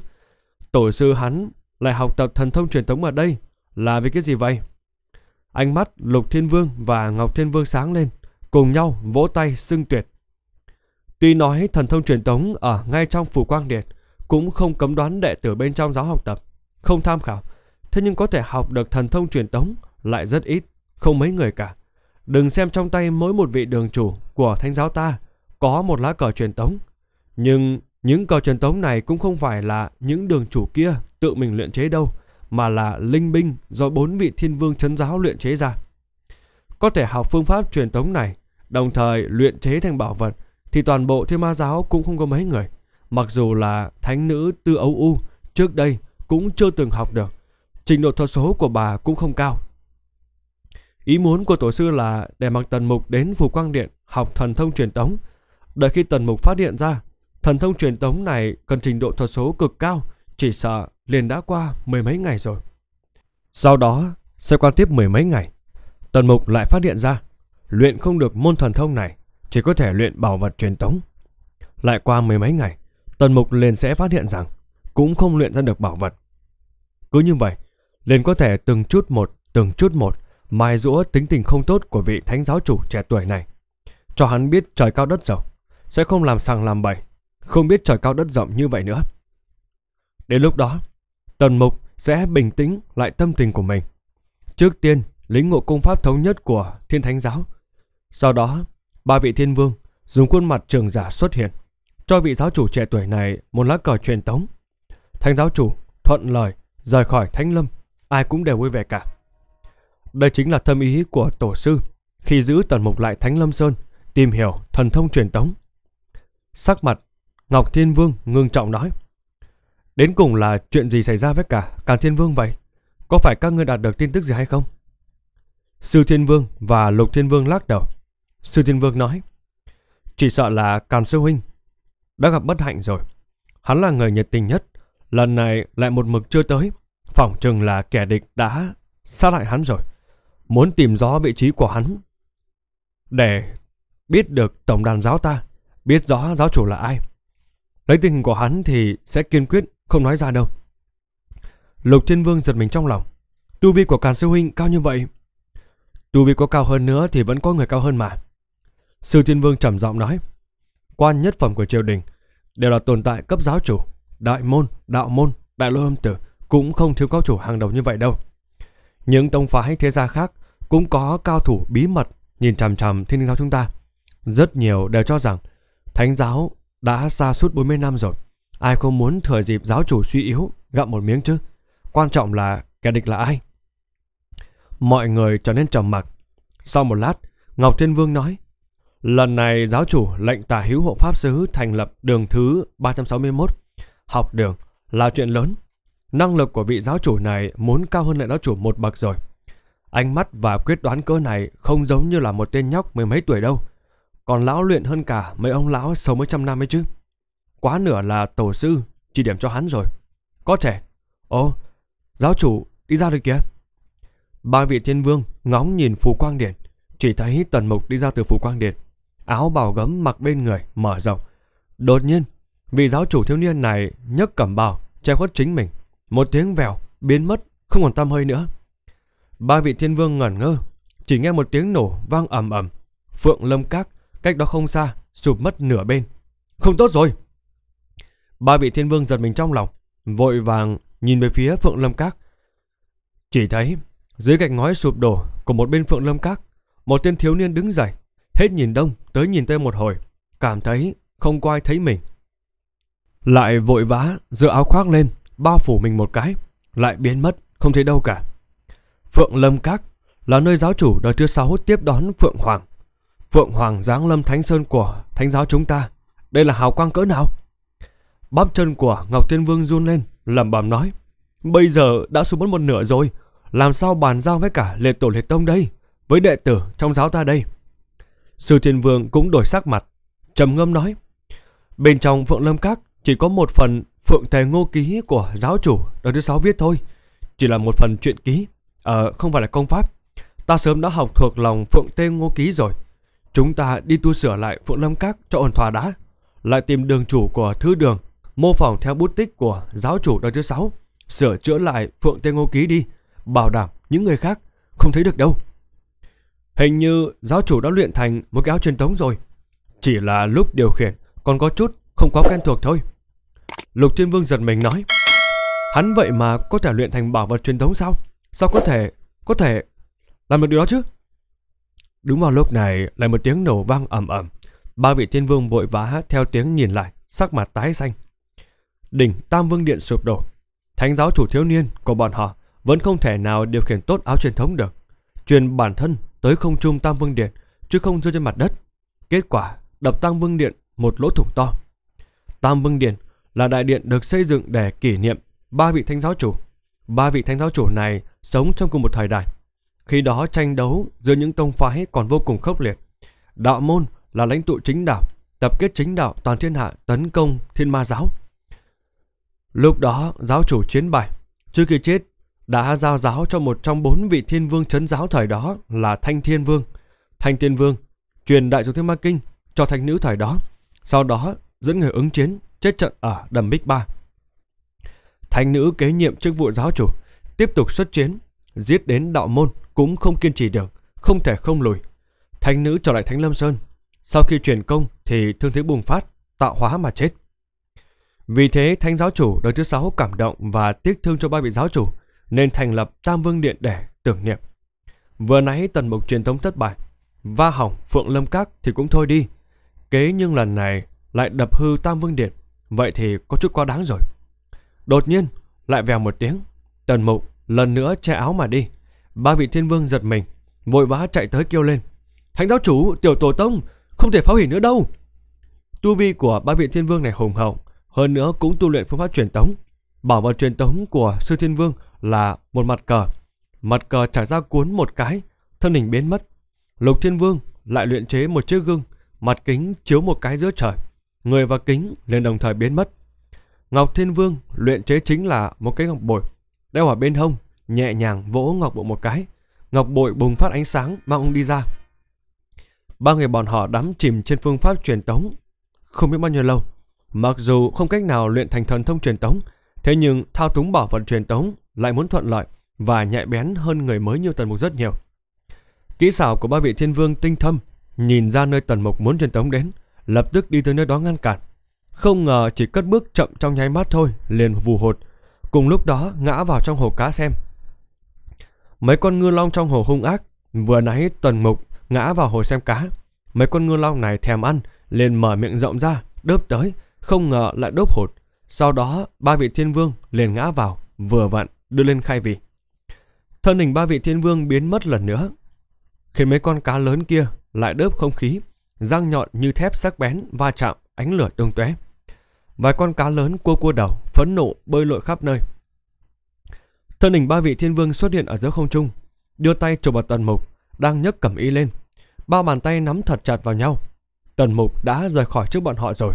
Tổ sư hắn lại học tập thần thông truyền tống ở đây là vì cái gì vậy? Ánh mắt Lục Thiên Vương và Ngọc Thiên Vương sáng lên, cùng nhau vỗ tay xưng tuyệt. Tuy nói thần thông truyền tống ở ngay trong phủ quang điện, cũng không cấm đoán đệ tử bên trong giáo học tập, không tham khảo, thế nhưng có thể học được thần thông truyền tống lại rất ít, không mấy người cả. Đừng xem trong tay mỗi một vị đường chủ của thánh giáo ta có một lá cờ truyền tống, nhưng những cờ truyền tống này cũng không phải là những đường chủ kia tự mình luyện chế đâu, mà là linh binh do bốn vị thiên vương chấn giáo luyện chế ra. Có thể học phương pháp truyền tống này, đồng thời luyện chế thành bảo vật thì toàn bộ thiên ma giáo cũng không có mấy người. Mặc dù là thánh nữ Tư Âu U trước đây cũng chưa từng học được, trình độ thuật số của bà cũng không cao. Ý muốn của tổ sư là để mặc tần mục đến phù quang điện học thần thông truyền tống. Đợi khi tần mục phát hiện ra, thần thông truyền tống này cần trình độ thuật số cực cao, chỉ sợ liền đã qua mười mấy ngày rồi. Sau đó, sẽ qua tiếp mười mấy ngày, tần mục lại phát hiện ra, luyện không được môn thần thông này, chỉ có thể luyện bảo vật truyền tống. Lại qua mười mấy ngày, Tần Mục liền sẽ phát hiện rằng cũng không luyện ra được bảo vật. Cứ như vậy, liền có thể từng chút một, từng chút một mài rũa tính tình không tốt của vị thánh giáo chủ trẻ tuổi này. Cho hắn biết trời cao đất rộng, sẽ không làm sàng làm bậy, không biết trời cao đất rộng như vậy nữa. Đến lúc đó, Tần Mục sẽ bình tĩnh lại tâm tình của mình. Trước tiên, lĩnh ngộ công pháp thống nhất của thiên thánh giáo. Sau đó, ba vị thiên vương dùng khuôn mặt trường giả xuất hiện cho vị giáo chủ trẻ tuổi này một lá cờ truyền tống. Thánh giáo chủ thuận lời rời khỏi thánh lâm, ai cũng đều vui vẻ cả. Đây chính là tâm ý của tổ sư khi giữ tần mục lại thánh lâm sơn, tìm hiểu thần thông truyền tống. Sắc mặt, Ngọc Thiên Vương ngưng trọng nói. Đến cùng là chuyện gì xảy ra với cả Càn Thiên Vương vậy? Có phải các ngươi đạt được tin tức gì hay không? Sư Thiên Vương và Lục Thiên Vương lắc đầu. Sư Thiên Vương nói, chỉ sợ là Càn Sư Huynh đã gặp bất hạnh rồi. Hắn là người nhiệt tình nhất, lần này lại một mực chưa tới, phỏng chừng là kẻ địch đã xa lại hắn rồi, muốn tìm rõ vị trí của hắn. Để biết được tổng đàn giáo ta, biết rõ giáo chủ là ai. Lấy tình hình của hắn thì sẽ kiên quyết không nói ra đâu. Lục Thiên Vương giật mình trong lòng. Tu vi của Càn Sư Huynh cao như vậy. Tu vi có cao hơn nữa thì vẫn có người cao hơn mà. Sư Thiên Vương trầm giọng nói. Quan nhất phẩm của triều đình đều là tồn tại cấp giáo chủ, đại môn, đạo môn, đại lôi âm tử cũng không thiếu cao chủ hàng đầu như vậy đâu. Những tông phái thế gia khác cũng có cao thủ bí mật nhìn chằm chằm thiên linh giáo chúng ta. Rất nhiều đều cho rằng thánh giáo đã xa suốt 40 năm rồi. Ai không muốn thừa dịp giáo chủ suy yếu gặm một miếng chứ. Quan trọng là kẻ địch là ai. Mọi người trở nên trầm mặc. Sau một lát, Ngọc Thiên Vương nói Lần này giáo chủ lệnh tả hữu hộ pháp sứ thành lập đường thứ 361, học đường là chuyện lớn. Năng lực của vị giáo chủ này muốn cao hơn lại giáo chủ một bậc rồi. Ánh mắt và quyết đoán cơ này không giống như là một tên nhóc mười mấy tuổi đâu. Còn lão luyện hơn cả mấy ông lão sống mấy trăm năm ấy chứ. Quá nửa là tổ sư, chỉ điểm cho hắn rồi. Có thể. Ồ, giáo chủ đi ra rồi kìa. Ba vị thiên vương ngóng nhìn phù quang điện, chỉ thấy tần mục đi ra từ phù quang điện áo bào gấm mặc bên người mở rộng. Đột nhiên, vị giáo chủ thiếu niên này nhấc cẩm bào che khuất chính mình, một tiếng vèo biến mất, không còn tăm hơi nữa. Ba vị thiên vương ngẩn ngơ, chỉ nghe một tiếng nổ vang ầm ầm, Phượng Lâm Các cách đó không xa sụp mất nửa bên. Không tốt rồi. Ba vị thiên vương giật mình trong lòng, vội vàng nhìn về phía Phượng Lâm Các. Chỉ thấy dưới gạch ngói sụp đổ của một bên Phượng Lâm Các, một tên thiếu niên đứng dậy, hết nhìn đông tới nhìn tây một hồi, cảm thấy không quay thấy mình. Lại vội vã giơ áo khoác lên, bao phủ mình một cái, lại biến mất, không thấy đâu cả. Phượng Lâm Các là nơi giáo chủ đời thứ sáu tiếp đón Phượng Hoàng. Phượng Hoàng giáng lâm thánh sơn của thánh giáo chúng ta. Đây là hào quang cỡ nào? Bắp chân của Ngọc Thiên Vương run lên, lẩm bẩm nói. Bây giờ đã xuống mất một nửa rồi, làm sao bàn giao với cả liệt tổ liệt tông đây, với đệ tử trong giáo ta đây. Sư Thiên Vương cũng đổi sắc mặt, trầm ngâm nói. Bên trong Phượng Lâm Các chỉ có một phần Phượng Thề Ngô Ký của giáo chủ đời thứ sáu viết thôi. Chỉ là một phần truyện ký, ờ à, không phải là công pháp. Ta sớm đã học thuộc lòng Phượng Tê Ngô Ký rồi. Chúng ta đi tu sửa lại Phượng Lâm Các cho ổn thỏa đã. Lại tìm đường chủ của Thư đường, mô phỏng theo bút tích của giáo chủ đời thứ sáu. Sửa chữa lại Phượng Tê Ngô Ký đi, bảo đảm những người khác không thấy được đâu. Hình như giáo chủ đã luyện thành một cái áo truyền thống rồi. Chỉ là lúc điều khiển còn có chút không quá quen thuộc thôi. Lục Thiên Vương giật mình nói. Hắn vậy mà có thể luyện thành bảo vật truyền thống sao? Sao có thể, có thể làm được điều đó chứ? Đúng vào lúc này lại một tiếng nổ vang ầm ầm. Ba vị thiên vương vội vã theo tiếng nhìn lại, sắc mặt tái xanh. Đỉnh Tam Vương Điện sụp đổ. Thánh giáo chủ thiếu niên của bọn họ vẫn không thể nào điều khiển tốt áo truyền thống được. Truyền bản thân tới không trung Tam Vương Điện, chứ không rơi trên mặt đất. Kết quả, đập Tam Vương Điện một lỗ thủng to. Tam Vương Điện là đại điện được xây dựng để kỷ niệm ba vị thanh giáo chủ. Ba vị thanh giáo chủ này sống trong cùng một thời đại. Khi đó tranh đấu giữa những tông phái còn vô cùng khốc liệt. Đạo môn là lãnh tụ chính đạo, tập kết chính đạo toàn thiên hạ tấn công thiên ma giáo. Lúc đó giáo chủ chiến bại, trước khi chết đã giao giáo cho một trong bốn vị thiên vương chấn giáo thời đó là Thanh Thiên Vương. Thanh Thiên Vương truyền đại dấu thiên ma kinh cho thánh nữ thời đó, sau đó dẫn người ứng chiến chết trận ở đầm Bích Ba. Thánh nữ kế nhiệm chức vụ giáo chủ, tiếp tục xuất chiến, giết đến đạo môn cũng không kiên trì được, không thể không lùi. Thánh nữ trở lại Thánh Lâm Sơn, sau khi truyền công thì thương thế bùng phát, tạo hóa mà chết. Vì thế, thánh giáo chủ đời thứ sáu cảm động và tiếc thương cho ba vị giáo chủ, nên thành lập Tam Vương Điện để tưởng niệm. Vừa nãy tần mục truyền thống thất bại, va hỏng Phượng Lâm Các thì cũng thôi đi. Kế nhưng lần này lại đập hư Tam Vương Điện, vậy thì có chút quá đáng rồi. Đột nhiên, lại vèo một tiếng, tần mục lần nữa che áo mà đi. Ba vị thiên vương giật mình, vội vã chạy tới kêu lên. Thánh giáo chủ, tiểu tổ tông, không thể phá hủy nữa đâu. Tu vi của ba vị thiên vương này hùng hậu, hơn nữa cũng tu luyện phương pháp truyền tống. Bảo vật truyền tống của sư thiên vương là một mặt cờ. Mặt cờ trải ra cuốn một cái, thân hình biến mất. Lục Thiên Vương lại luyện chế một chiếc gương, mặt kính chiếu một cái giữa trời. Người và kính liền đồng thời biến mất. Ngọc Thiên Vương luyện chế chính là một cái ngọc bội, đeo ở bên hông, nhẹ nhàng vỗ ngọc bội một cái. Ngọc bội bùng phát ánh sáng mang ông đi ra. Ba người bọn họ đắm chìm trên phương pháp truyền tống. Không biết bao nhiêu lâu, mặc dù không cách nào luyện thành thần thông truyền tống, thế nhưng thao túng bảo vật truyền tống lại muốn thuận lợi và nhạy bén hơn người mới như Tần Mục rất nhiều. Kỹ xảo của ba vị thiên vương tinh thâm, nhìn ra nơi Tần Mục muốn truyền tống đến, lập tức đi tới nơi đó ngăn cản. Không ngờ chỉ cất bước chậm trong nháy mắt thôi, liền vù hột, cùng lúc đó ngã vào trong hồ cá xem. Mấy con ngư long trong hồ hung ác, vừa nãy Tần Mục ngã vào hồ xem cá, mấy con ngư long này thèm ăn, liền mở miệng rộng ra, đớp tới, không ngờ lại đớp hột. Sau đó, ba vị thiên vương liền ngã vào, vừa vặn đưa lên khai vị. Thân hình ba vị thiên vương biến mất lần nữa, khiến mấy con cá lớn kia lại đớp không khí, răng nhọn như thép sắc bén va chạm ánh lửa đông tóe. Vài con cá lớn cua cua đầu, phấn nộ bơi lội khắp nơi. Thân hình ba vị thiên vương xuất hiện ở giữa không trung, đưa tay chụp vào tần mục, đang nhấc cẩm y lên. Ba bàn tay nắm thật chặt vào nhau. Tần mục đã rời khỏi trước bọn họ rồi.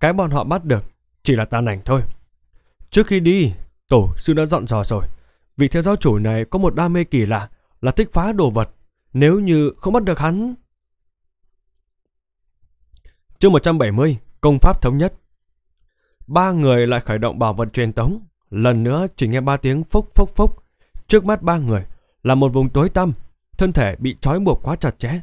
Cái bọn họ bắt được chỉ là tàn ảnh thôi. Trước khi đi, Tổ sư đã dặn dò rồi. Vị theo giáo chủ này có một đam mê kỳ lạ là thích phá đồ vật. Nếu như không bắt được hắn... Chương 170 Công pháp thống nhất Ba người lại khởi động bảo vật truyền tống. Lần nữa chỉ nghe ba tiếng phốc phốc phốc. Trước mắt ba người là một vùng tối tăm. Thân thể bị trói buộc quá chặt chẽ.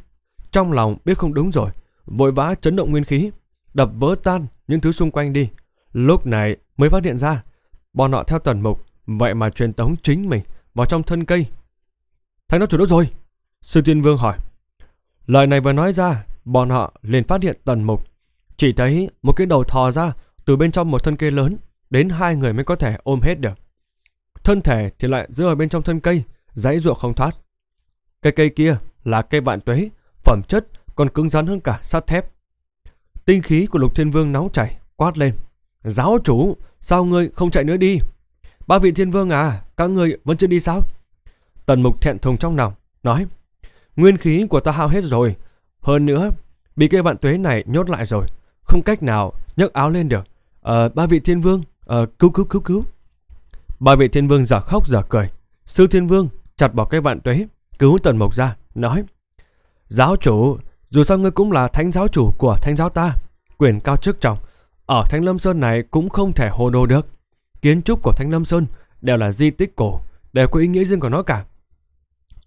Trong lòng biết không đúng rồi. Vội vã chấn động nguyên khí. Đập vỡ tan những thứ xung quanh đi. Lúc này mới phát hiện ra bọn họ theo tần mục, vậy mà truyền tống chính mình vào trong thân cây. Thánh nó chủ đốt rồi. Sư Tiên Vương hỏi. Lời này vừa nói ra, bọn họ liền phát hiện tần mục. Chỉ thấy một cái đầu thò ra từ bên trong một thân cây lớn, đến hai người mới có thể ôm hết được. Thân thể thì lại giữ ở bên trong thân cây, dãy ruộng không thoát. Cây cây kia là cây vạn tuế, phẩm chất còn cứng rắn hơn cả sắt thép. Tinh khí của Lục Thiên Vương nóng chảy, quát lên. Giáo chủ, sao ngươi không chạy nữa đi? Ba vị thiên vương à, các ngươi vẫn chưa đi sao? Tần mục thẹn thùng trong lòng, nói. Nguyên khí của ta hao hết rồi. Hơn nữa, bị cây vạn tuế này nhốt lại rồi. Không cách nào nhấc áo lên được. Ờ, ba vị thiên vương, ờ, cứu cứu cứu cứu. Ba vị thiên vương giờ khóc giờ cười. Sư thiên vương chặt bỏ cây vạn tuế, cứu tần mục ra, nói. Giáo chủ, dù sao ngươi cũng là thánh giáo chủ của thánh giáo ta. Quyền cao chức trọng, ở Thanh Lâm Sơn này cũng không thể hồ đồ được. Kiến trúc của Thanh Lâm Sơn đều là di tích cổ, đều có ý nghĩa riêng của nó cả.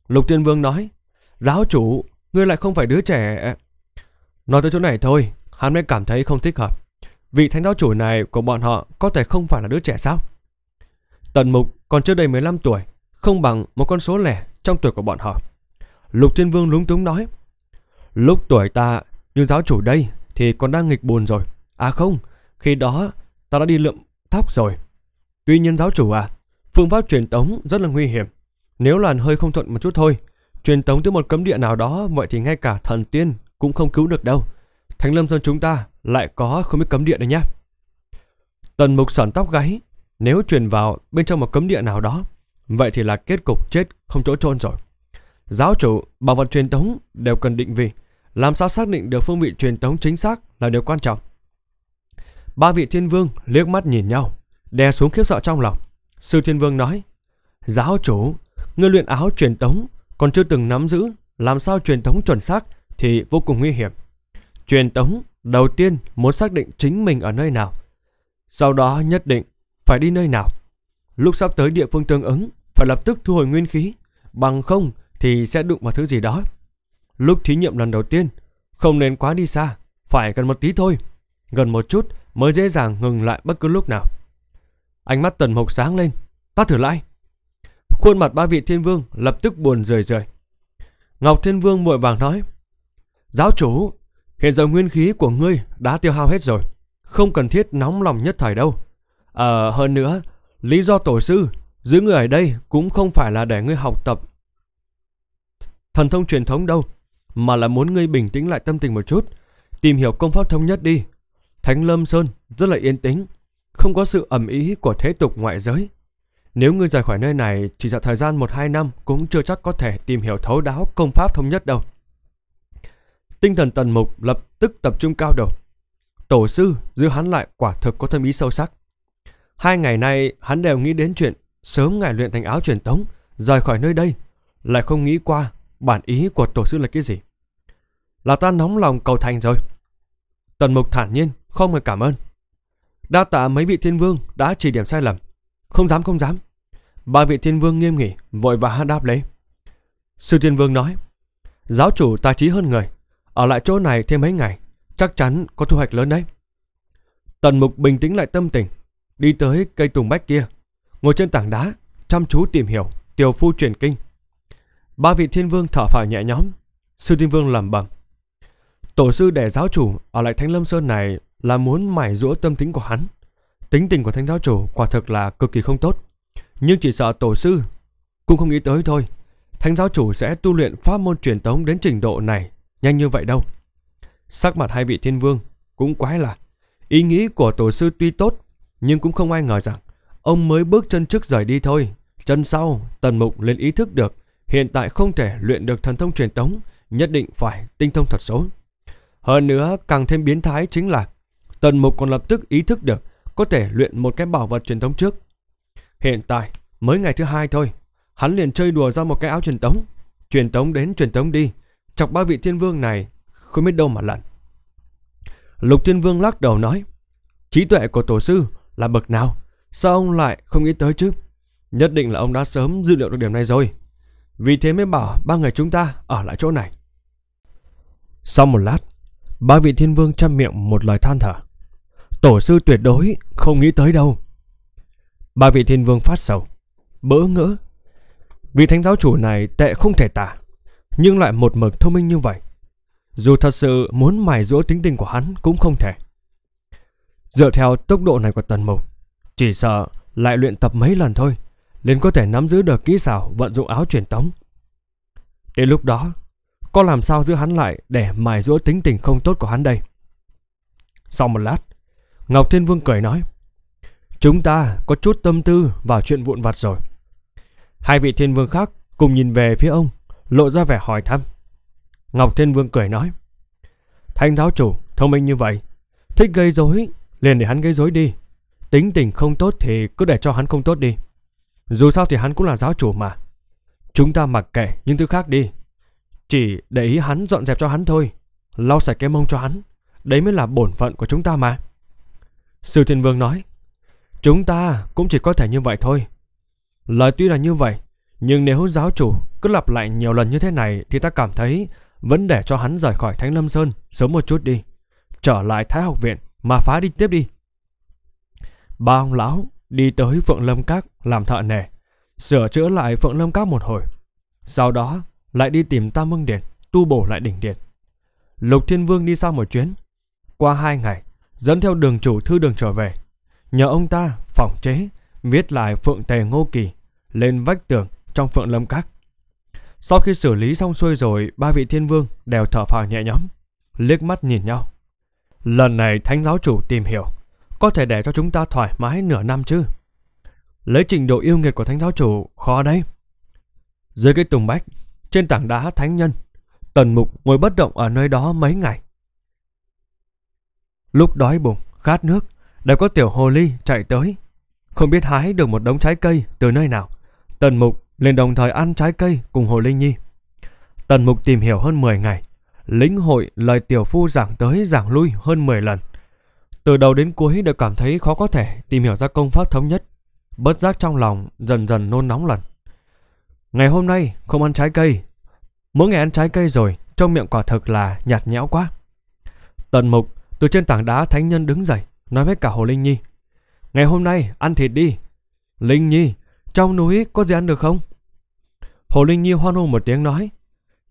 Lục thiên Vương nói, giáo chủ, ngươi lại không phải đứa trẻ. Nói tới chỗ này thôi, hắn mới cảm thấy không thích hợp. Vị thánh giáo chủ này của bọn họ có thể không phải là đứa trẻ sao? Tần Mục còn chưa đầy 15 tuổi, không bằng một con số lẻ trong tuổi của bọn họ. Lục Thiên Vương lúng túng nói, lúc tuổi ta, như giáo chủ đây thì còn đang nghịch buồn rồi. À không, khi đó, ta đã đi lượm tóc rồi. Tuy nhiên giáo chủ à, phương pháp truyền tống rất là nguy hiểm. Nếu làn hơi không thuận một chút thôi, truyền tống tới một cấm địa nào đó vậy thì ngay cả thần tiên cũng không cứu được đâu. Thánh Lâm dân chúng ta lại có không biết cấm địa đấy nhé. Tần mục sởn tóc gáy, nếu truyền vào bên trong một cấm địa nào đó, vậy thì là kết cục chết không chỗ chôn rồi. Giáo chủ, bảo vật truyền tống đều cần định vị. Làm sao xác định được phương vị truyền tống chính xác là điều quan trọng. Ba vị thiên vương liếc mắt nhìn nhau, đè xuống khiếp sợ trong lòng. Sư thiên vương nói, giáo chủ, người luyện áo truyền tống, còn chưa từng nắm giữ, làm sao truyền tống chuẩn xác thì vô cùng nguy hiểm. Truyền tống đầu tiên muốn xác định chính mình ở nơi nào, sau đó nhất định phải đi nơi nào. Lúc sắp tới địa phương tương ứng, phải lập tức thu hồi nguyên khí, bằng không thì sẽ đụng vào thứ gì đó. Lúc thí nghiệm lần đầu tiên, không nên quá đi xa, phải cần một tí thôi gần một chút mới dễ dàng ngừng lại bất cứ lúc nào. Ánh mắt tần mộc sáng lên, ta thử lại. Khuôn mặt ba vị thiên vương lập tức buồn rời rời. Ngọc thiên vương vội vàng nói, giáo chủ, hiện giờ nguyên khí của ngươi đã tiêu hao hết rồi, không cần thiết nóng lòng nhất thời đâu. Ờ, hơn nữa, lý do tổ sư giữ người ở đây cũng không phải là để ngươi học tập thần thông truyền thống đâu, mà là muốn ngươi bình tĩnh lại tâm tình một chút, tìm hiểu công pháp thống nhất đi, Thánh Lâm Sơn rất là yên tĩnh, không có sự ẩm ý của thế tục ngoại giới. Nếu ngươi rời khỏi nơi này chỉ dạo thời gian 1-2 năm cũng chưa chắc có thể tìm hiểu thấu đáo công pháp thống nhất đâu. Tinh thần tần mục lập tức tập trung cao độ. Tổ sư giữ hắn lại quả thực có thâm ý sâu sắc. Hai ngày nay hắn đều nghĩ đến chuyện sớm ngày luyện thành áo truyền tống, rời khỏi nơi đây, lại không nghĩ qua bản ý của tổ sư là cái gì. Là ta nóng lòng cầu thành rồi. Tần mục thản nhiên không phải cảm ơn. Đa tạ mấy vị thiên vương đã chỉ điểm sai lầm. Không dám không dám. Ba vị thiên vương nghiêm nghị vội vã đáp lấy. Sư thiên vương nói, giáo chủ tài trí hơn người, ở lại chỗ này thêm mấy ngày, chắc chắn có thu hoạch lớn đấy. Tần mục bình tĩnh lại tâm tình, đi tới cây tùng bách kia, ngồi trên tảng đá, chăm chú tìm hiểu, tiểu phu truyền kinh. Ba vị thiên vương thở phào nhẹ nhõm, sư thiên vương lẩm bẩm. Tổ sư để giáo chủ ở lại Thánh Lâm Sơn này là muốn mải rũa tâm tính của hắn. Tính tình của Thánh giáo chủ quả thực là cực kỳ không tốt, nhưng chỉ sợ tổ sư cũng không nghĩ tới thôi. Thánh giáo chủ sẽ tu luyện pháp môn truyền tống đến trình độ này nhanh như vậy đâu. Sắc mặt hai vị thiên vương cũng quái là ý nghĩ của tổ sư tuy tốt nhưng cũng không ai ngờ rằng ông mới bước chân trước rời đi thôi. Chân sau, tần mục lên ý thức được hiện tại không thể luyện được thần thông truyền tống, nhất định phải tinh thông thật số. Hơn nữa, càng thêm biến thái chính là Tần Mục còn lập tức ý thức được có thể luyện một cái bảo vật truyền thống trước. Hiện tại, mới ngày thứ hai thôi, hắn liền chơi đùa ra một cái áo truyền thống. Truyền thống đến truyền thống đi, chọc ba vị thiên vương này không biết đâu mà lận. Lục thiên vương lắc đầu nói, trí tuệ của tổ sư là bậc nào, sao ông lại không nghĩ tới chứ? Nhất định là ông đã sớm dự liệu được điểm này rồi. Vì thế mới bảo ba người chúng ta ở lại chỗ này. Sau một lát, ba vị thiên vương chăm miệng một lời than thở. Tổ sư tuyệt đối không nghĩ tới đâu. Ba vị thiên vương phát sầu, bỡ ngỡ. Vì thánh giáo chủ này tệ không thể tả, nhưng lại một mực thông minh như vậy. Dù thật sự muốn mài rũa tính tình của hắn cũng không thể. Dựa theo tốc độ này của tần mục, chỉ sợ lại luyện tập mấy lần thôi, liền có thể nắm giữ được kỹ xảo vận dụng áo truyền tống. Đến lúc đó, có làm sao giữ hắn lại để mài rũa tính tình không tốt của hắn đây? Sau một lát, Ngọc Thiên Vương cười nói Chúng ta có chút tâm tư vào chuyện vụn vặt rồi Hai vị thiên vương khác cùng nhìn về phía ông Lộ ra vẻ hỏi thăm Ngọc Thiên Vương cười nói Thanh giáo chủ thông minh như vậy Thích gây rối liền để hắn gây rối đi Tính tình không tốt thì cứ để cho hắn không tốt đi Dù sao thì hắn cũng là giáo chủ mà Chúng ta mặc kệ những thứ khác đi Chỉ để ý hắn dọn dẹp cho hắn thôi Lau sạch cái mông cho hắn Đấy mới là bổn phận của chúng ta mà Sư Thiên Vương nói, chúng ta cũng chỉ có thể như vậy thôi. Lời tuy là như vậy, nhưng nếu giáo chủ cứ lặp lại nhiều lần như thế này thì ta cảm thấy vẫn để cho hắn rời khỏi Thánh Lâm Sơn sớm một chút đi. Trở lại Thái học viện mà phá đi tiếp đi. Ba ông lão đi tới Phượng Lâm Các làm thợ nề, sửa chữa lại Phượng Lâm Các một hồi. Sau đó lại đi tìm Tam Mưng Điện, tu bổ lại đỉnh điện. Lục Thiên Vương đi sau một chuyến. Qua hai ngày, dẫn theo đường chủ thư đường trở về. Nhờ ông ta phỏng chế, viết lại phượng tề ngô kỳ lên vách tường trong phượng lâm các. Sau khi xử lý xong xuôi rồi, ba vị thiên vương đều thở phào nhẹ nhõm, liếc mắt nhìn nhau. Lần này thánh giáo chủ tìm hiểu, có thể để cho chúng ta thoải mái nửa năm chứ. Lấy trình độ yêu nghiệt của thánh giáo chủ, khó đấy. Dưới cái tùng bách, trên tảng đá thánh nhân, tần mục ngồi bất động ở nơi đó mấy ngày. Lúc đói bụng, khát nước, đều có tiểu hồ ly chạy tới. Không biết hái được một đống trái cây từ nơi nào. Tần Mục liền đồng thời ăn trái cây cùng hồ linh nhi. Tần Mục tìm hiểu hơn 10 ngày, lĩnh hội lời tiểu phu giảng tới giảng lui hơn 10 lần. Từ đầu đến cuối đều cảm thấy khó có thể tìm hiểu ra công pháp thống nhất, bất giác trong lòng dần dần nôn nóng lần. Ngày hôm nay không ăn trái cây, mỗi ngày ăn trái cây rồi trong miệng quả thực là nhạt nhẽo quá. Tần Mục từ trên tảng đá thánh nhân đứng dậy, nói với cả Hồ Linh Nhi. Ngày hôm nay ăn thịt đi. Linh Nhi, trong núi có gì ăn được không? Hồ Linh Nhi hoan hô một tiếng nói.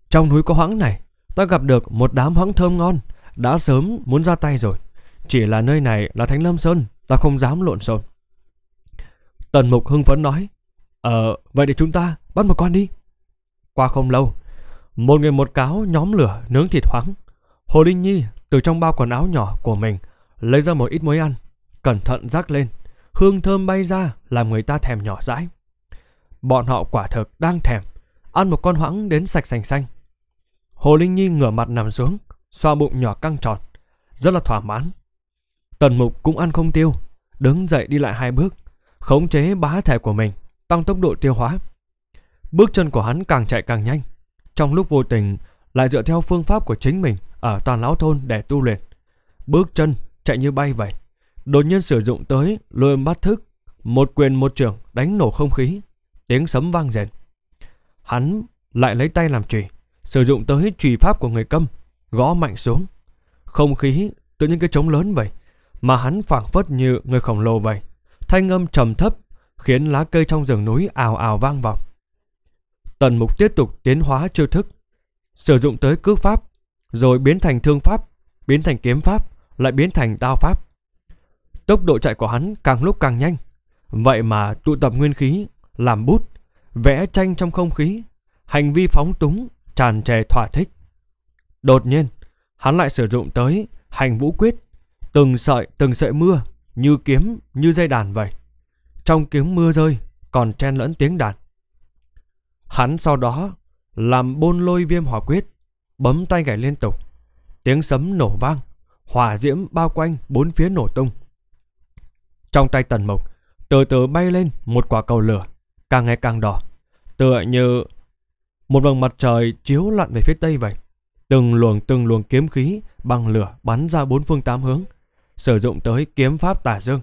Trong núi có hoãng này, ta gặp được một đám hoãng thơm ngon, đã sớm muốn ra tay rồi. Chỉ là nơi này là Thánh Lâm Sơn, ta không dám lộn xộn. Tần Mục hưng phấn nói. Ờ, vậy để chúng ta bắt một con đi. Qua không lâu, một người một cáo nhóm lửa nướng thịt hoãng. Hồ Linh Nhi từ trong bao quần áo nhỏ của mình lấy ra một ít muối ăn, cẩn thận rắc lên, hương thơm bay ra làm người ta thèm nhỏ dãi. Bọn họ quả thực đang thèm, ăn một con hoãng đến sạch sành xanh. Hồ Linh Nhi ngửa mặt nằm xuống, xoa bụng nhỏ căng tròn, rất là thỏa mãn. Tần Mục cũng ăn không tiêu, đứng dậy đi lại hai bước, khống chế bá thể của mình, tăng tốc độ tiêu hóa. Bước chân của hắn càng chạy càng nhanh, trong lúc vô tình lại dựa theo phương pháp của chính mình ở toàn lão thôn để tu luyện. Bước chân chạy như bay vậy, đột nhiên sử dụng tới lôi âm bát thức, một quyền một trường đánh nổ không khí, tiếng sấm vang rền. Hắn lại lấy tay làm chùy, sử dụng tới chùy pháp của người câm, gõ mạnh xuống. Không khí tự nhiên cái trống lớn vậy, mà hắn phảng phất như người khổng lồ vậy. Thanh âm trầm thấp khiến lá cây trong rừng núi ào ào vang vọng. Tần mục tiếp tục tiến hóa chiêu thức sử dụng tới cước pháp, rồi biến thành thương pháp, biến thành kiếm pháp, lại biến thành đao pháp. Tốc độ chạy của hắn càng lúc càng nhanh, vậy mà tụ tập nguyên khí, làm bút, vẽ tranh trong không khí, hành vi phóng túng, tràn trề thỏa thích. Đột nhiên, hắn lại sử dụng tới hành vũ quyết, từng sợi từng sợi mưa, như kiếm, như dây đàn vậy. Trong kiếm mưa rơi, còn chen lẫn tiếng đàn. Hắn sau đó làm bôn lôi viêm hỏa quyết, bấm tay gảy liên tục. Tiếng sấm nổ vang, hỏa diễm bao quanh bốn phía nổ tung. Trong tay Tần Mộc, từ từ bay lên một quả cầu lửa, càng ngày càng đỏ, tựa như một vầng mặt trời chiếu lặn về phía tây vậy. Từng luồng từng luồng kiếm khí bằng lửa bắn ra bốn phương tám hướng, sử dụng tới kiếm pháp tả dương.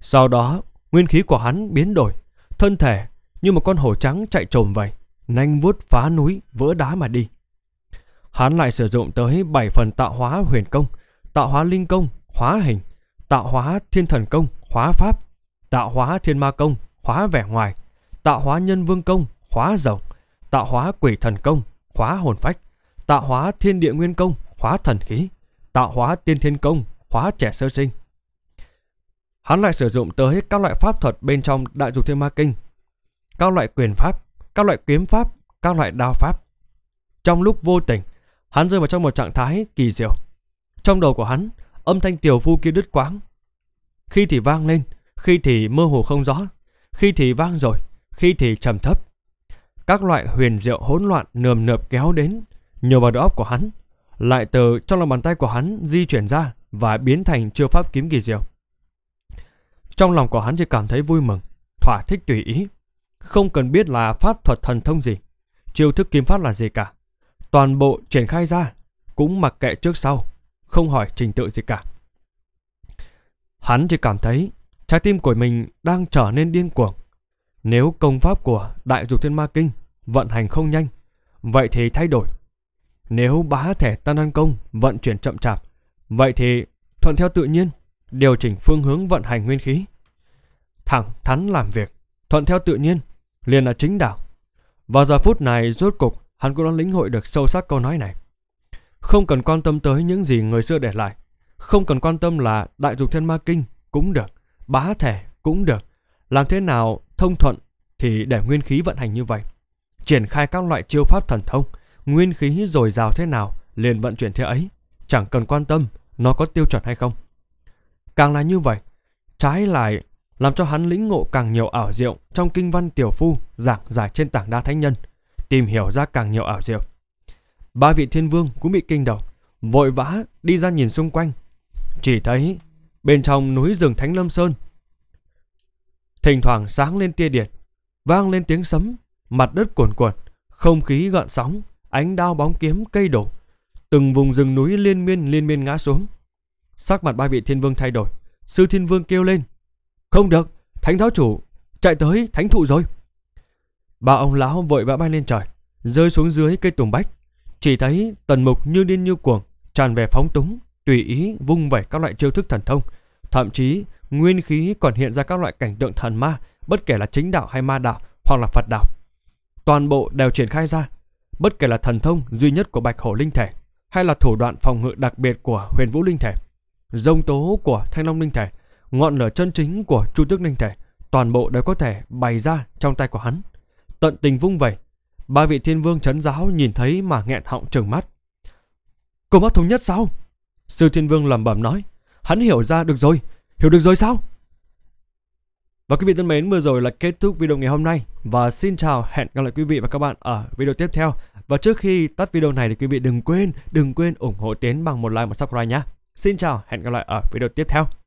Sau đó, nguyên khí của hắn biến đổi, thân thể như một con hổ trắng chạy trồm vậy nanh vuốt phá núi, vỡ đá mà đi. Hắn lại sử dụng tới 7 phần tạo hóa huyền công, tạo hóa linh công, hóa hình, tạo hóa thiên thần công, hóa pháp, tạo hóa thiên ma công, hóa vẻ ngoài, tạo hóa nhân vương công, hóa rộng tạo hóa quỷ thần công, hóa hồn phách, tạo hóa thiên địa nguyên công, hóa thần khí, tạo hóa tiên thiên công, hóa trẻ sơ sinh. Hắn lại sử dụng tới các loại pháp thuật bên trong Đại Dục Thiên Ma Kinh, các loại quyền pháp, các loại kiếm pháp, các loại đao pháp. Trong lúc vô tình, hắn rơi vào trong một trạng thái kỳ diệu. Trong đầu của hắn, âm thanh tiểu phu kia đứt quãng. Khi thì vang lên, khi thì mơ hồ không rõ, khi thì vang rồi, khi thì trầm thấp. Các loại huyền diệu hỗn loạn nườm nượp kéo đến, nhờ vào đầu óc của hắn, lại từ trong lòng bàn tay của hắn di chuyển ra và biến thành chiêu pháp kiếm kỳ diệu. Trong lòng của hắn chỉ cảm thấy vui mừng, thỏa thích tùy ý không cần biết là pháp thuật thần thông gì, chiêu thức kiếm pháp là gì cả. Toàn bộ triển khai ra, cũng mặc kệ trước sau, không hỏi trình tự gì cả. Hắn chỉ cảm thấy trái tim của mình đang trở nên điên cuồng. Nếu công pháp của Đại Dục Thiên Ma Kinh vận hành không nhanh, vậy thì thay đổi. Nếu bá thể tăng ăn công vận chuyển chậm chạp, vậy thì thuận theo tự nhiên, điều chỉnh phương hướng vận hành nguyên khí. Thẳng thắn làm việc, thuận theo tự nhiên, liền là chính đạo. Và giờ phút này rốt cục hắn cũng đã lĩnh hội được sâu sắc câu nói này. Không cần quan tâm tới những gì người xưa để lại, không cần quan tâm là đại dục thiên ma kinh cũng được, bá thể cũng được, làm thế nào thông thuận thì để nguyên khí vận hành như vậy. Triển khai các loại chiêu pháp thần thông, nguyên khí dồi dào thế nào liền vận chuyển thế ấy, chẳng cần quan tâm nó có tiêu chuẩn hay không. Càng là như vậy, trái lại làm cho hắn lĩnh ngộ càng nhiều ảo diệu trong kinh văn tiểu phu giảng giải trên tảng đá thánh nhân, tìm hiểu ra càng nhiều ảo diệu. Ba vị thiên vương cũng bị kinh động, vội vã đi ra nhìn xung quanh, chỉ thấy bên trong núi rừng Thánh Lâm Sơn. Thỉnh thoảng sáng lên tia điện, vang lên tiếng sấm, mặt đất cuồn cuộn, không khí gợn sóng, ánh đao bóng kiếm cây đổ, từng vùng rừng núi liên miên liên miên ngã xuống. Sắc mặt ba vị thiên vương thay đổi, sư thiên vương kêu lên không được, thánh giáo chủ chạy tới thánh thụ rồi. Ba ông lão vội vã bay lên trời, rơi xuống dưới cây tùng bách. Chỉ thấy tần mục như điên như cuồng, tràn về phóng túng, tùy ý vung vẩy các loại chiêu thức thần thông. Thậm chí, nguyên khí còn hiện ra các loại cảnh tượng thần ma, bất kể là chính đạo hay ma đạo hoặc là Phật đạo. Toàn bộ đều triển khai ra, bất kể là thần thông duy nhất của Bạch Hổ Linh Thể hay là thủ đoạn phòng ngự đặc biệt của Huyền Vũ Linh Thể, dông tố của Thanh Long Linh Thể ngọn lửa chân chính của Chu Tước Ninh Thể toàn bộ đều có thể bày ra trong tay của hắn. Tận tình vung vẩy, ba vị thiên vương chấn giáo nhìn thấy mà nghẹn họng trừng mắt. Cô mắt thống nhất sao? Sư thiên vương lẩm bẩm nói, hắn hiểu ra được rồi, hiểu được rồi sao? Và quý vị thân mến, vừa rồi là kết thúc video ngày hôm nay và xin chào, hẹn gặp lại quý vị và các bạn ở video tiếp theo. Và trước khi tắt video này thì quý vị đừng quên, đừng quên ủng hộ Tiến bằng một like và subscribe nhé. Xin chào, hẹn gặp lại ở video tiếp theo.